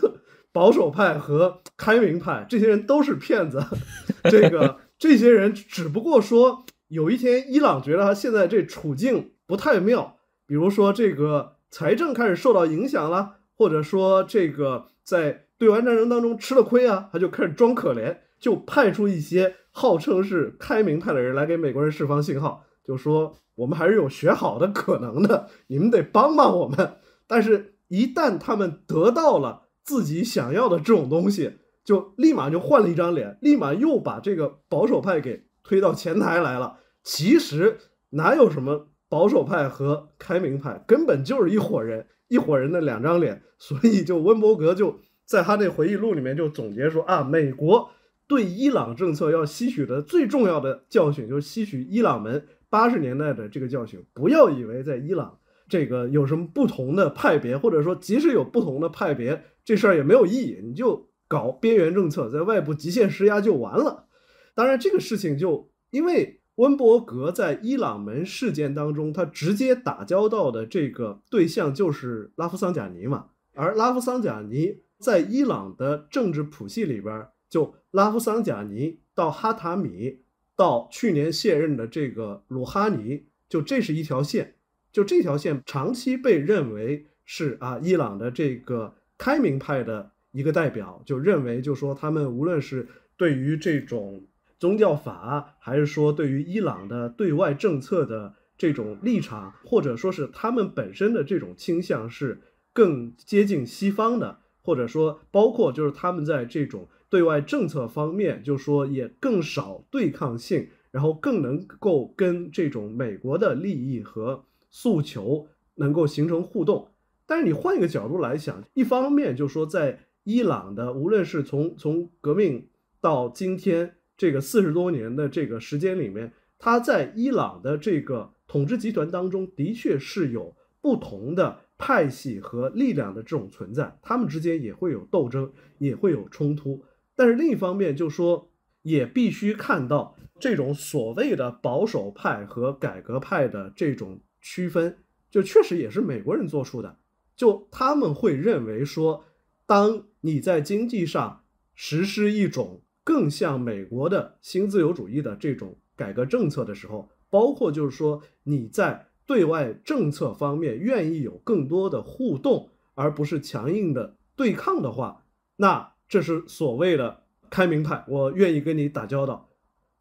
保守派和开明派？这些人都是骗子。这个这些人只不过说，有一天伊朗觉得他现在这处境不太妙，比如说这个财政开始受到影响了，或者说这个在对完战争当中吃了亏啊，他就开始装可怜，就派出一些号称是开明派的人来给美国人释放信号，就说我们还是有学好的可能的，你们得帮帮我们。但是。一旦他们得到了自己想要的这种东西，就立马就换了一张脸，立马又把这个保守派给推到前台来了。其实哪有什么保守派和开明派，根本就是一伙人，一伙人的两张脸。所以就温伯格就在他那回忆录里面就总结说啊，美国对伊朗政策要吸取的最重要的教训，就是吸取伊朗门八十年代的这个教训，不要以为在伊朗。这个有什么不同的派别，或者说即使有不同的派别，这事儿也没有意义。你就搞边缘政策，在外部极限施压就完了。当然，这个事情就因为温伯格在伊朗门事件当中，他直接打交道的这个对象就是拉夫桑贾尼嘛。而拉夫桑贾尼在伊朗的政治谱系里边，就拉夫桑贾尼到哈塔米到去年卸任的这个鲁哈尼，就这是一条线。就这条线长期被认为是啊，伊朗的这个开明派的一个代表，就认为就说他们无论是对于这种宗教法，还是说对于伊朗的对外政策的这种立场，或者说是他们本身的这种倾向是更接近西方的，或者说包括就是他们在这种对外政策方面，就说也更少对抗性，然后更能够跟这种美国的利益和。诉求能够形成互动，但是你换一个角度来想，一方面就说在伊朗的，无论是从从革命到今天这个四十多年的这个时间里面，他在伊朗的这个统治集团当中的确是有不同的派系和力量的这种存在，他们之间也会有斗争，也会有冲突。但是另一方面，就说也必须看到这种所谓的保守派和改革派的这种。区分就确实也是美国人做出的，就他们会认为说，当你在经济上实施一种更像美国的新自由主义的这种改革政策的时候，包括就是说你在对外政策方面愿意有更多的互动，而不是强硬的对抗的话，那这是所谓的开明派，我愿意跟你打交道。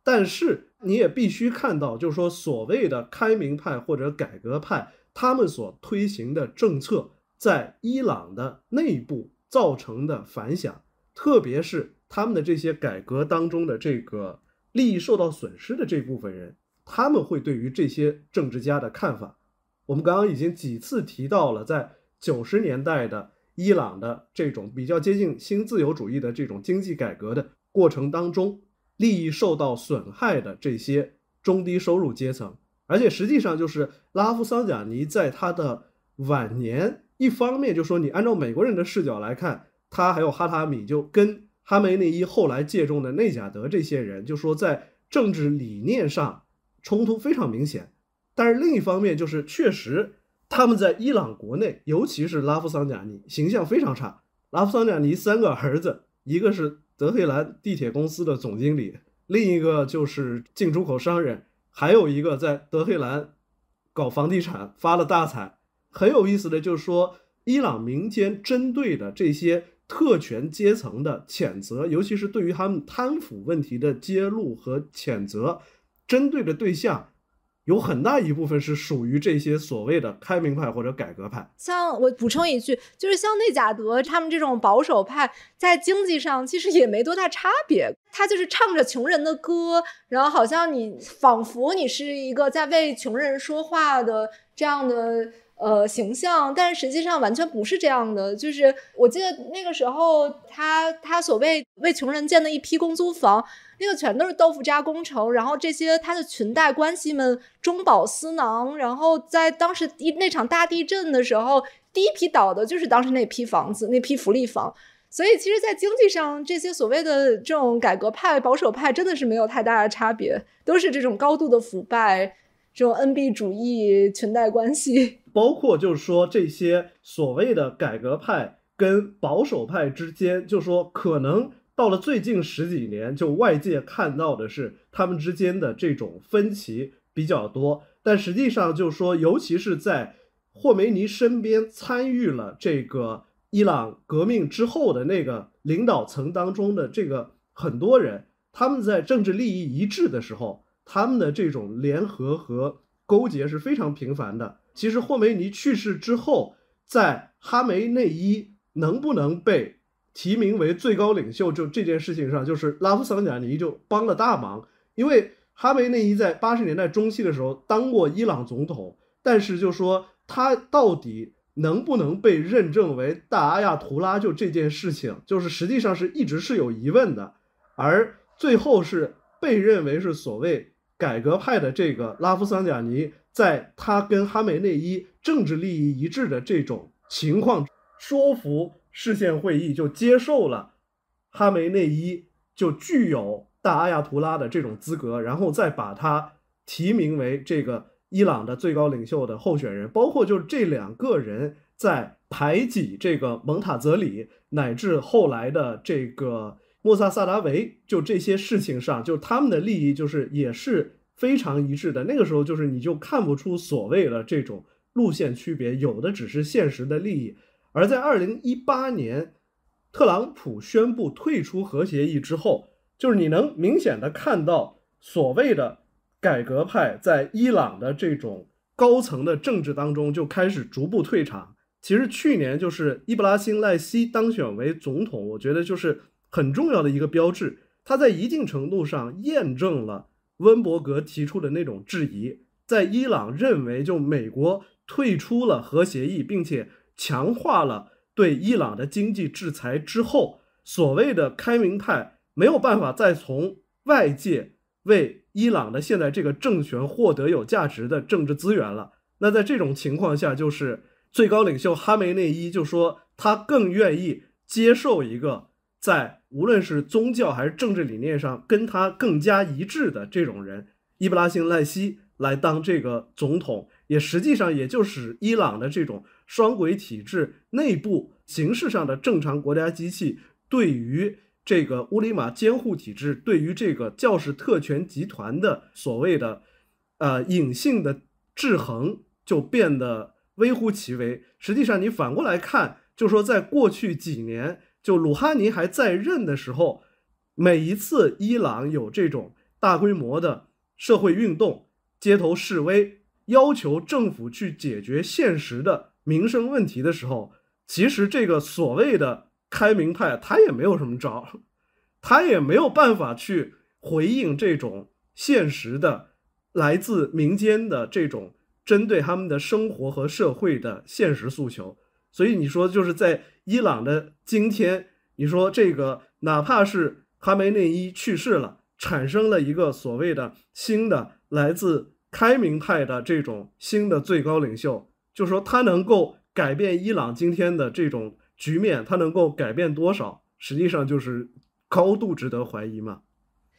但是你也必须看到，就是说，所谓的开明派或者改革派，他们所推行的政策在伊朗的内部造成的反响，特别是他们的这些改革当中的这个利益受到损失的这部分人，他们会对于这些政治家的看法，我们刚刚已经几次提到了，在九十年代的伊朗的这种比较接近新自由主义的这种经济改革的过程当中。利益受到损害的这些中低收入阶层，而且实际上就是拉夫桑贾尼在他的晚年，一方面就说你按照美国人的视角来看，他还有哈塔米，就跟哈梅内伊后来借种的内贾德这些人，就说在政治理念上冲突非常明显。但是另一方面就是确实他们在伊朗国内，尤其是拉夫桑贾尼形象非常差。拉夫桑贾尼三个儿子，一个是。德黑兰地铁公司的总经理，另一个就是进出口商人，还有一个在德黑兰搞房地产发了大财。很有意思的，就是说伊朗民间针对的这些特权阶层的谴责，尤其是对于他们贪腐问题的揭露和谴责，针对的对象。有很大一部分是属于这些所谓的开明派或者改革派。像我补充一句，就是像内贾德他们这种保守派，在经济上其实也没多大差别。他就是唱着穷人的歌，然后好像你仿佛你是一个在为穷人说话的这样的。呃，形象，但是实际上完全不是这样的。就是我记得那个时候，他他所谓为穷人建的一批公租房，那个全都是豆腐渣工程。然后这些他的裙带关系们中饱私囊。然后在当时一那场大地震的时候，第一批倒的就是当时那批房子，那批福利房。所以其实，在经济上，这些所谓的这种改革派、保守派，真的是没有太大的差别，都是这种高度的腐败，这种 NB 主义裙带关系。包括就是说，这些所谓的改革派跟保守派之间，就说可能到了最近十几年，就外界看到的是他们之间的这种分歧比较多。但实际上，就是说，尤其是在霍梅尼身边参与了这个伊朗革命之后的那个领导层当中的这个很多人，他们在政治利益一致的时候，他们的这种联合和勾结是非常频繁的。其实霍梅尼去世之后，在哈梅内伊能不能被提名为最高领袖，就这件事情上，就是拉夫桑贾尼就帮了大忙。因为哈梅内伊在八十年代中期的时候当过伊朗总统，但是就说他到底能不能被认证为大阿亚图拉，就这件事情，就是实际上是一直是有疑问的，而最后是被认为是所谓改革派的这个拉夫桑贾尼。在他跟哈梅内伊政治利益一致的这种情况，说服视线会议就接受了哈梅内伊就具有大阿亚图拉的这种资格，然后再把他提名为这个伊朗的最高领袖的候选人。包括就是这两个人在排挤这个蒙塔泽里乃至后来的这个莫萨萨达维，就这些事情上，就他们的利益就是也是。非常一致的那个时候，就是你就看不出所谓的这种路线区别，有的只是现实的利益。而在二零一八年，特朗普宣布退出核协议之后，就是你能明显的看到所谓的改革派在伊朗的这种高层的政治当中就开始逐步退场。其实去年就是伊布拉辛赖希当选为总统，我觉得就是很重要的一个标志，他在一定程度上验证了。温伯格提出的那种质疑，在伊朗认为就美国退出了核协议，并且强化了对伊朗的经济制裁之后，所谓的开明派没有办法再从外界为伊朗的现在这个政权获得有价值的政治资源了。那在这种情况下，就是最高领袖哈梅内伊就说他更愿意接受一个。在无论是宗教还是政治理念上跟他更加一致的这种人，伊布拉辛赖希来当这个总统，也实际上也就是伊朗的这种双轨体制内部形式上的正常国家机器，对于这个乌里马监护体制，对于这个教士特权集团的所谓的，呃隐性的制衡，就变得微乎其微。实际上，你反过来看，就说在过去几年。就鲁哈尼还在任的时候，每一次伊朗有这种大规模的社会运动、街头示威，要求政府去解决现实的民生问题的时候，其实这个所谓的开明派他也没有什么招，他也没有办法去回应这种现实的、来自民间的这种针对他们的生活和社会的现实诉求。所以你说就是在伊朗的今天，你说这个哪怕是哈梅内伊去世了，产生了一个所谓的新的来自开明派的这种新的最高领袖，就说他能够改变伊朗今天的这种局面，他能够改变多少？实际上就是高度值得怀疑嘛。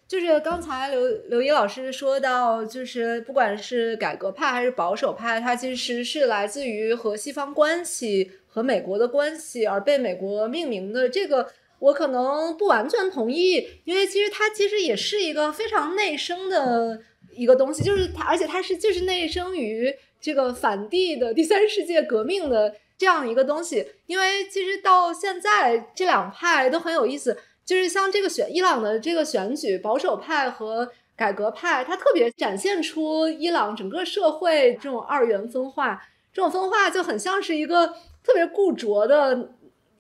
就是刚才刘刘一老师说到，就是不管是改革派还是保守派，他其实是来自于和西方关系。和美国的关系而被美国命名的这个，我可能不完全同意，因为其实它其实也是一个非常内生的一个东西，就是它，而且它是就是内生于这个反帝的第三世界革命的这样一个东西。因为其实到现在，这两派都很有意思，就是像这个选伊朗的这个选举，保守派和改革派，它特别展现出伊朗整个社会这种二元分化，这种分化就很像是一个。特别固着的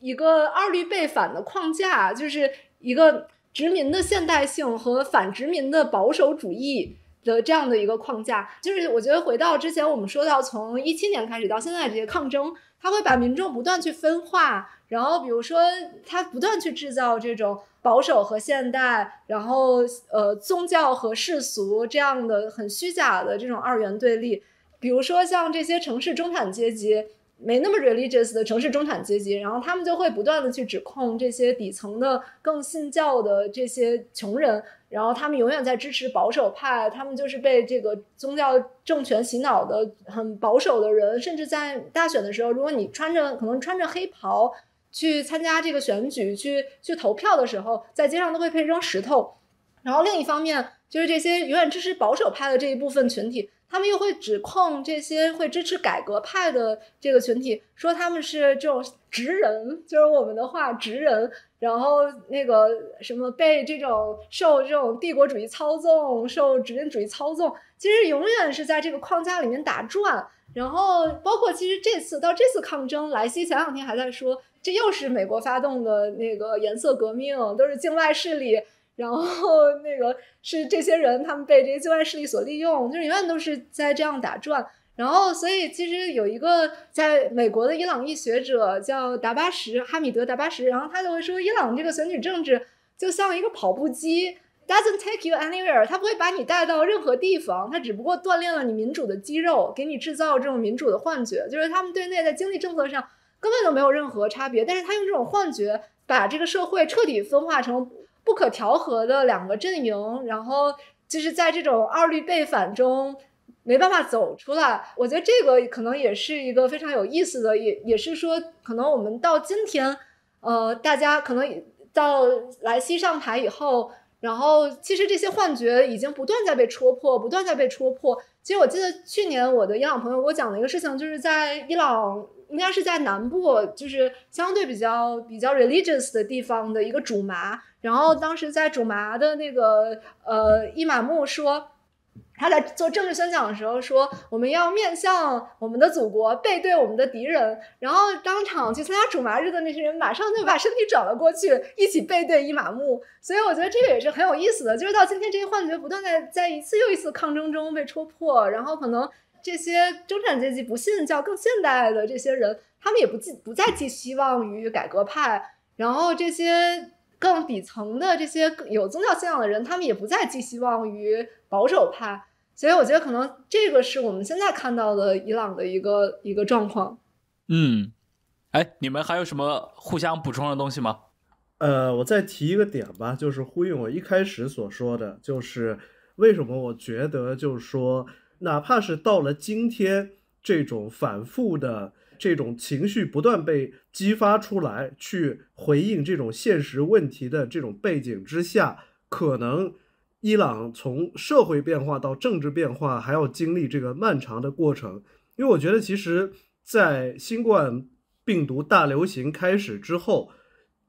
一个二律背反的框架，就是一个殖民的现代性和反殖民的保守主义的这样的一个框架。就是我觉得回到之前我们说到，从一七年开始到现在这些抗争，它会把民众不断去分化，然后比如说它不断去制造这种保守和现代，然后呃宗教和世俗这样的很虚假的这种二元对立。比如说像这些城市中产阶级。没那么 religious 的城市中产阶级，然后他们就会不断的去指控这些底层的更信教的这些穷人，然后他们永远在支持保守派，他们就是被这个宗教政权洗脑的很保守的人，甚至在大选的时候，如果你穿着可能穿着黑袍去参加这个选举去去投票的时候，在街上都会被扔石头。然后另一方面，就是这些永远支持保守派的这一部分群体。他们又会指控这些会支持改革派的这个群体，说他们是这种“直人”，就是我们的话“直人”，然后那个什么被这种受这种帝国主义操纵、受殖民主义操纵，其实永远是在这个框架里面打转。然后包括其实这次到这次抗争，莱西前两天还在说，这又是美国发动的那个颜色革命，都是境外势力。然后那个是这些人，他们被这些旧外势力所利用，就是永远都是在这样打转。然后，所以其实有一个在美国的伊朗裔学者叫达巴什哈米德达巴什，然后他就会说，伊朗这个选举政治就像一个跑步机，doesn't take you anywhere，他不会把你带到任何地方，他只不过锻炼了你民主的肌肉，给你制造这种民主的幻觉。就是他们对内在经济政策上根本就没有任何差别，但是他用这种幻觉把这个社会彻底分化成。不可调和的两个阵营，然后就是在这种二律背反中没办法走出来。我觉得这个可能也是一个非常有意思的，也也是说，可能我们到今天，呃，大家可能到来西上台以后，然后其实这些幻觉已经不断在被戳破，不断在被戳破。其实我记得去年我的伊朗朋友给我讲了一个事情，就是在伊朗。应该是在南部，就是相对比较比较 religious 的地方的一个主麻，然后当时在主麻的那个呃伊玛目说，他在做政治宣讲的时候说，我们要面向我们的祖国，背对我们的敌人，然后当场去参加主麻日的那些人，马上就把身体转了过去，一起背对伊玛目。所以我觉得这个也是很有意思的，就是到今天这些幻觉不断在在一次又一次抗争中被戳破，然后可能。这些中产阶级不信教、更现代的这些人，他们也不寄不再寄希望于改革派。然后这些更底层的这些有宗教信仰的人，他们也不再寄希望于保守派。所以，我觉得可能这个是我们现在看到的伊朗的一个一个状况。嗯，哎，你们还有什么互相补充的东西吗？呃，我再提一个点吧，就是呼应我一开始所说的就是为什么我觉得就是说。哪怕是到了今天，这种反复的这种情绪不断被激发出来，去回应这种现实问题的这种背景之下，可能伊朗从社会变化到政治变化还要经历这个漫长的过程。因为我觉得，其实，在新冠病毒大流行开始之后，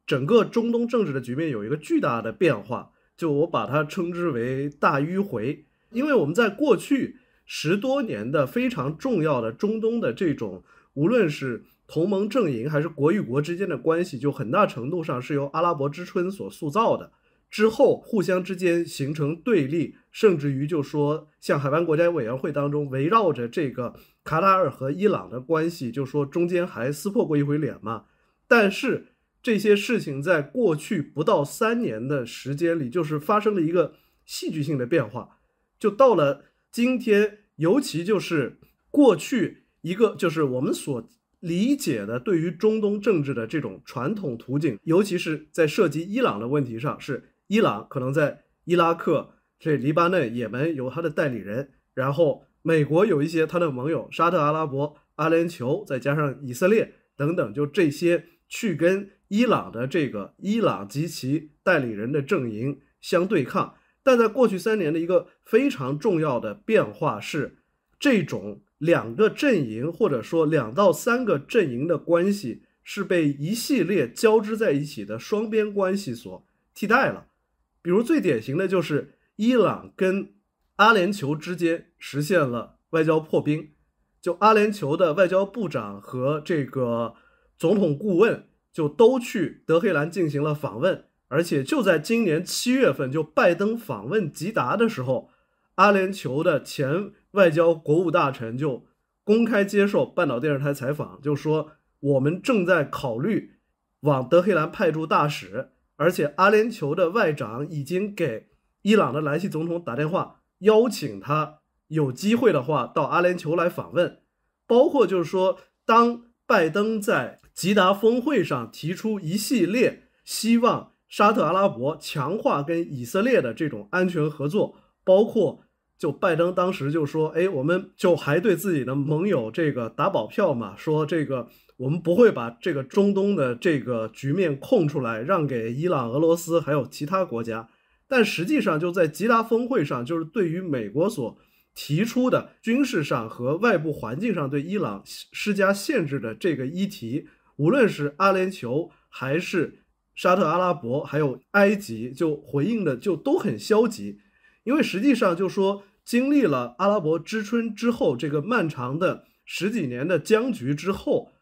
整个中东政治的局面有一个巨大的变化，就我把它称之为大迂回，因为我们在过去。十多年的非常重要的中东的这种，无论是同盟阵营还是国与国之间的关系，就很大程度上是由阿拉伯之春所塑造的。之后互相之间形成对立，甚至于就说像海湾国家委员会当中围绕着这个卡塔尔和伊朗的关系，就说中间还撕破过一回脸嘛。但是这些事情在过去不到三年的时间里，就是发生了一个戏剧性的变化，就到了。今天，尤其就是过去一个，就是我们所理解的对于中东政治的这种传统图景，尤其是在涉及伊朗的问题上，是伊朗可能在伊拉克、这黎巴嫩、也门有他的代理人，然后美国有一些他的盟友，沙特、阿拉伯、阿联酋，再加上以色列等等，就这些去跟伊朗的这个伊朗及其代理人的阵营相对抗。但在过去三年的一个非常重要的变化是，这种两个阵营或者说两到三个阵营的关系是被一系列交织在一起的双边关系所替代了。比如最典型的就是伊朗跟阿联酋之间实现了外交破冰，就阿联酋的外交部长和这个总统顾问就都去德黑兰进行了访问。而且就在今年七月份，就拜登访问吉达的时候，阿联酋的前外交国务大臣就公开接受半岛电视台采访，就说我们正在考虑往德黑兰派驻大使，而且阿联酋的外长已经给伊朗的莱西总统打电话，邀请他有机会的话到阿联酋来访问，包括就是说，当拜登在吉达峰会上提出一系列希望。沙特阿拉伯强化跟以色列的这种安全合作，包括就拜登当时就说：“哎，我们就还对自己的盟友这个打保票嘛，说这个我们不会把这个中东的这个局面空出来，让给伊朗、俄罗斯还有其他国家。”但实际上，就在吉达峰会上，就是对于美国所提出的军事上和外部环境上对伊朗施加限制的这个议题，无论是阿联酋还是。沙特、阿拉伯还有埃及就回应的就都很消极，因为实际上就说经历了阿拉伯之春之后，这个漫长的十几年的僵局之后，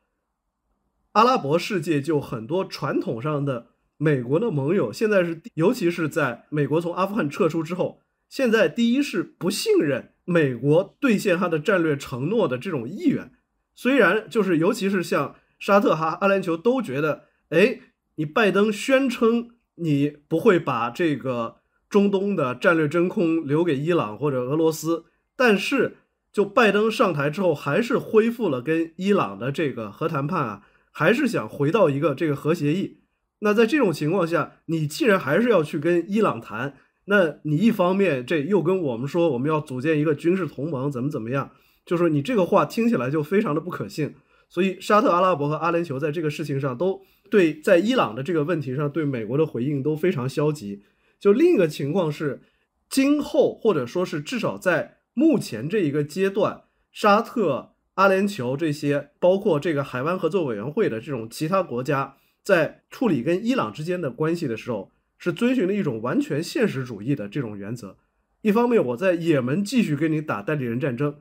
阿拉伯世界就很多传统上的美国的盟友现在是，尤其是在美国从阿富汗撤出之后，现在第一是不信任美国兑现他的战略承诺的这种意愿，虽然就是尤其是像沙特、哈、阿联酋都觉得，哎。你拜登宣称你不会把这个中东的战略真空留给伊朗或者俄罗斯，但是就拜登上台之后，还是恢复了跟伊朗的这个核谈判啊，还是想回到一个这个核协议。那在这种情况下，你既然还是要去跟伊朗谈，那你一方面这又跟我们说我们要组建一个军事同盟，怎么怎么样，就说你这个话听起来就非常的不可信。所以沙特阿拉伯和阿联酋在这个事情上都。对，在伊朗的这个问题上，对美国的回应都非常消极。就另一个情况是，今后或者说是至少在目前这一个阶段，沙特、阿联酋这些包括这个海湾合作委员会的这种其他国家，在处理跟伊朗之间的关系的时候，是遵循了一种完全现实主义的这种原则。一方面，我在也门继续跟你打代理人战争，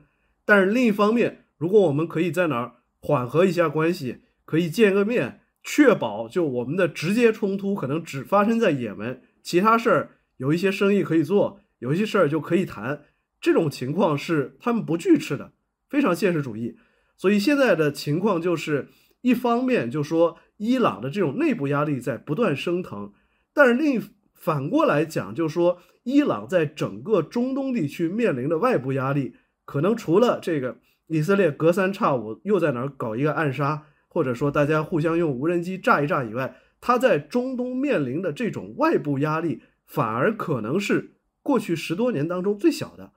但是另一方面，如果我们可以在哪儿缓和一下关系，可以见个面。确保就我们的直接冲突可能只发生在也门，其他事儿有一些生意可以做，有一些事儿就可以谈。这种情况是他们不拒斥的，非常现实主义。所以现在的情况就是，一方面就说伊朗的这种内部压力在不断升腾，但是另一反过来讲，就说伊朗在整个中东地区面临的外部压力，可能除了这个以色列隔三差五又在哪儿搞一个暗杀。或者说大家互相用无人机炸一炸以外，他在中东面临的这种外部压力反而可能是过去十多年当中最小的，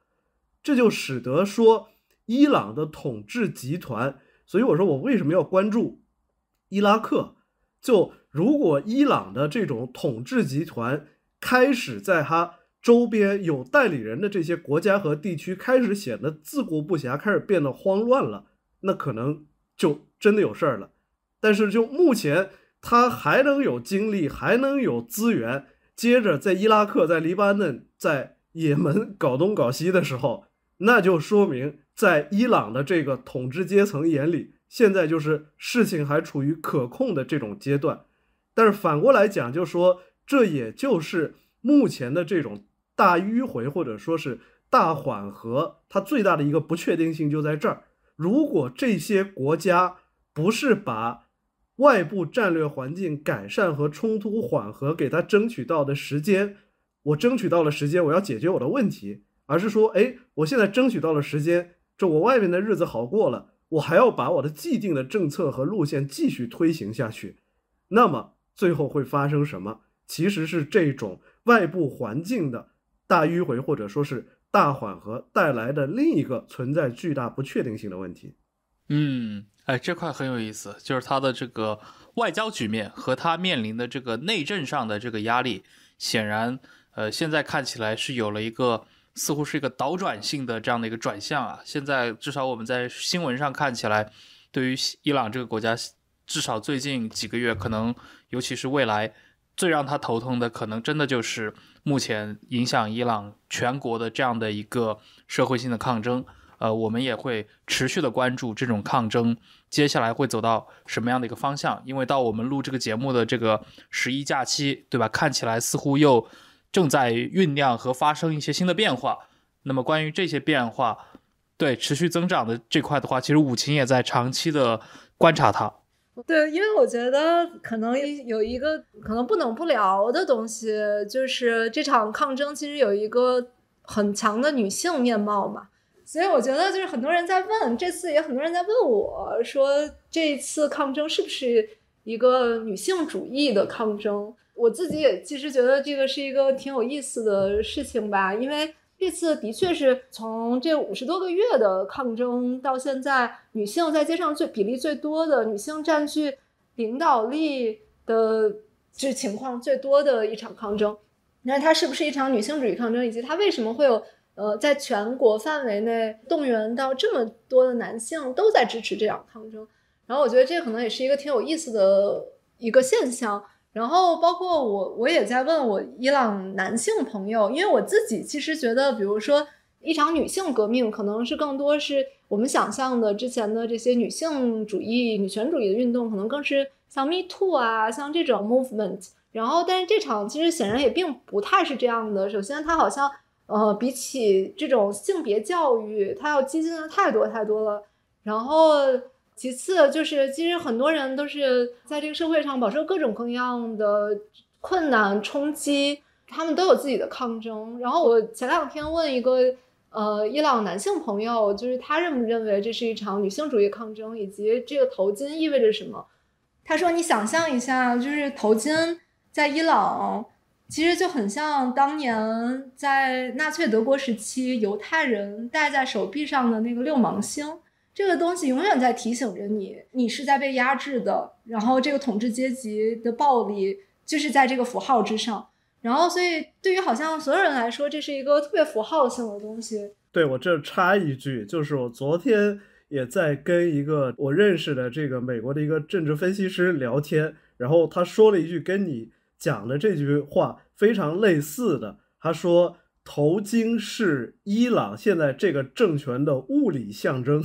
这就使得说伊朗的统治集团，所以我说我为什么要关注伊拉克？就如果伊朗的这种统治集团开始在它周边有代理人的这些国家和地区开始显得自顾不暇，开始变得慌乱了，那可能。就真的有事儿了，但是就目前他还能有精力，还能有资源，接着在伊拉克、在黎巴嫩、在也门搞东搞西的时候，那就说明在伊朗的这个统治阶层眼里，现在就是事情还处于可控的这种阶段。但是反过来讲，就说这也就是目前的这种大迂回或者说是大缓和，它最大的一个不确定性就在这儿。如果这些国家不是把外部战略环境改善和冲突缓和给他争取到的时间，我争取到了时间，我要解决我的问题，而是说，哎，我现在争取到了时间，这我外面的日子好过了，我还要把我的既定的政策和路线继续推行下去，那么最后会发生什么？其实是这种外部环境的大迂回，或者说是。大缓和带来的另一个存在巨大不确定性的问题，嗯，哎，这块很有意思，就是它的这个外交局面和它面临的这个内政上的这个压力，显然，呃，现在看起来是有了一个似乎是一个倒转性的这样的一个转向啊。现在至少我们在新闻上看起来，对于伊朗这个国家，至少最近几个月，可能尤其是未来。最让他头痛的，可能真的就是目前影响伊朗全国的这样的一个社会性的抗争。呃，我们也会持续的关注这种抗争接下来会走到什么样的一个方向，因为到我们录这个节目的这个十一假期，对吧？看起来似乎又正在酝酿和发生一些新的变化。那么关于这些变化，对持续增长的这块的话，其实武琴也在长期的观察它。对，因为我觉得可能有一个可能不能不聊的东西，就是这场抗争其实有一个很强的女性面貌嘛。所以我觉得就是很多人在问，这次也很多人在问我说，这次抗争是不是一个女性主义的抗争？我自己也其实觉得这个是一个挺有意思的事情吧，因为。这次的确是从这五十多个月的抗争到现在，女性在街上最比例最多的，女性占据领导力的这情况最多的一场抗争。那它是不是一场女性主义抗争？以及它为什么会有呃，在全国范围内动员到这么多的男性都在支持这场抗争？然后我觉得这可能也是一个挺有意思的一个现象。然后，包括我，我也在问我伊朗男性朋友，因为我自己其实觉得，比如说一场女性革命，可能是更多是我们想象的之前的这些女性主义、女权主义的运动，可能更是像 Me Too 啊，像这种 movement。然后，但是这场其实显然也并不太是这样的。首先，它好像呃，比起这种性别教育，它要激进的太多太多了。然后。其次就是，其实很多人都是在这个社会上饱受各种各样的困难冲击，他们都有自己的抗争。然后我前两天问一个呃伊朗男性朋友，就是他认不认为这是一场女性主义抗争，以及这个头巾意味着什么？他说：“你想象一下，就是头巾在伊朗其实就很像当年在纳粹德国时期犹太人戴在手臂上的那个六芒星。”这个东西永远在提醒着你，你是在被压制的。然后，这个统治阶级的暴力就是在这个符号之上。然后，所以对于好像所有人来说，这是一个特别符号性的东西。对我这插一句，就是我昨天也在跟一个我认识的这个美国的一个政治分析师聊天，然后他说了一句跟你讲的这句话非常类似的。他说，头巾是伊朗现在这个政权的物理象征。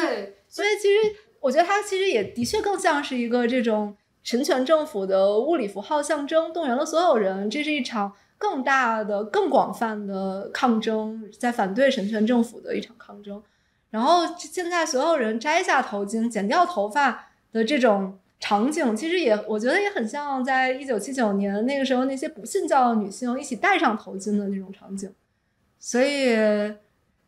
对，所以其实我觉得它其实也的确更像是一个这种神权政府的物理符号象征，动员了所有人。这是一场更大的、更广泛的抗争，在反对神权政府的一场抗争。然后现在所有人摘下头巾、剪掉头发的这种场景，其实也我觉得也很像在一九七九年那个时候那些不信教的女性一起戴上头巾的那种场景。所以。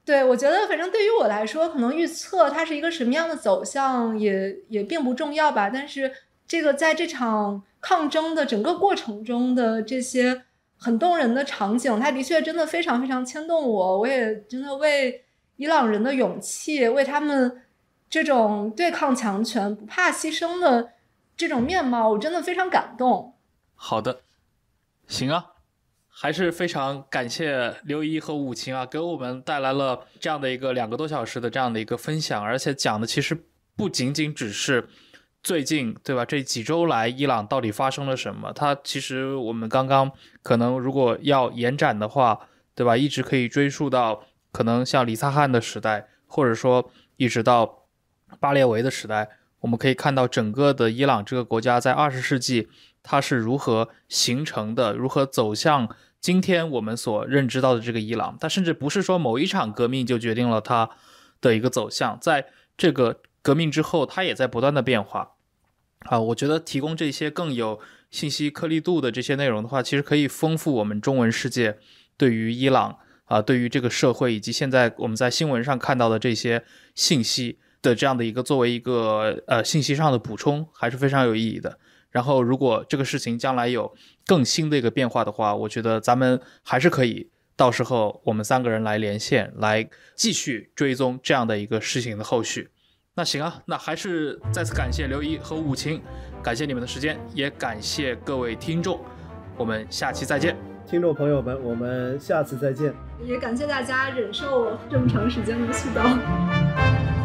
对，我觉得反正对于我来说，可能预测它是一个什么样的走向也也并不重要吧。但是这个在这场抗争的整个过程中的这些很动人的场景，它的确真的非常非常牵动我。我也真的为伊朗人的勇气，为他们这种对抗强权、不怕牺牲的这种面貌，我真的非常感动。好的，行啊。还是非常感谢刘怡和武晴啊，给我们带来了这样的一个两个多小时的这样的一个分享，而且讲的其实不仅仅只是最近对吧？这几周来伊朗到底发生了什么？它其实我们刚刚可能如果要延展的话，对吧？一直可以追溯到可能像里萨汉的时代，或者说一直到巴列维的时代，我们可以看到整个的伊朗这个国家在二十世纪。它是如何形成的？如何走向今天我们所认知到的这个伊朗？它甚至不是说某一场革命就决定了它的一个走向，在这个革命之后，它也在不断的变化。啊，我觉得提供这些更有信息颗粒度的这些内容的话，其实可以丰富我们中文世界对于伊朗啊，对于这个社会以及现在我们在新闻上看到的这些信息的这样的一个作为一个呃信息上的补充，还是非常有意义的。然后，如果这个事情将来有更新的一个变化的话，我觉得咱们还是可以，到时候我们三个人来连线，来继续追踪这样的一个事情的后续。那行啊，那还是再次感谢刘一和武晴，感谢你们的时间，也感谢各位听众，我们下期再见，听众朋友们，我们下次再见，也感谢大家忍受我这么长时间的絮叨。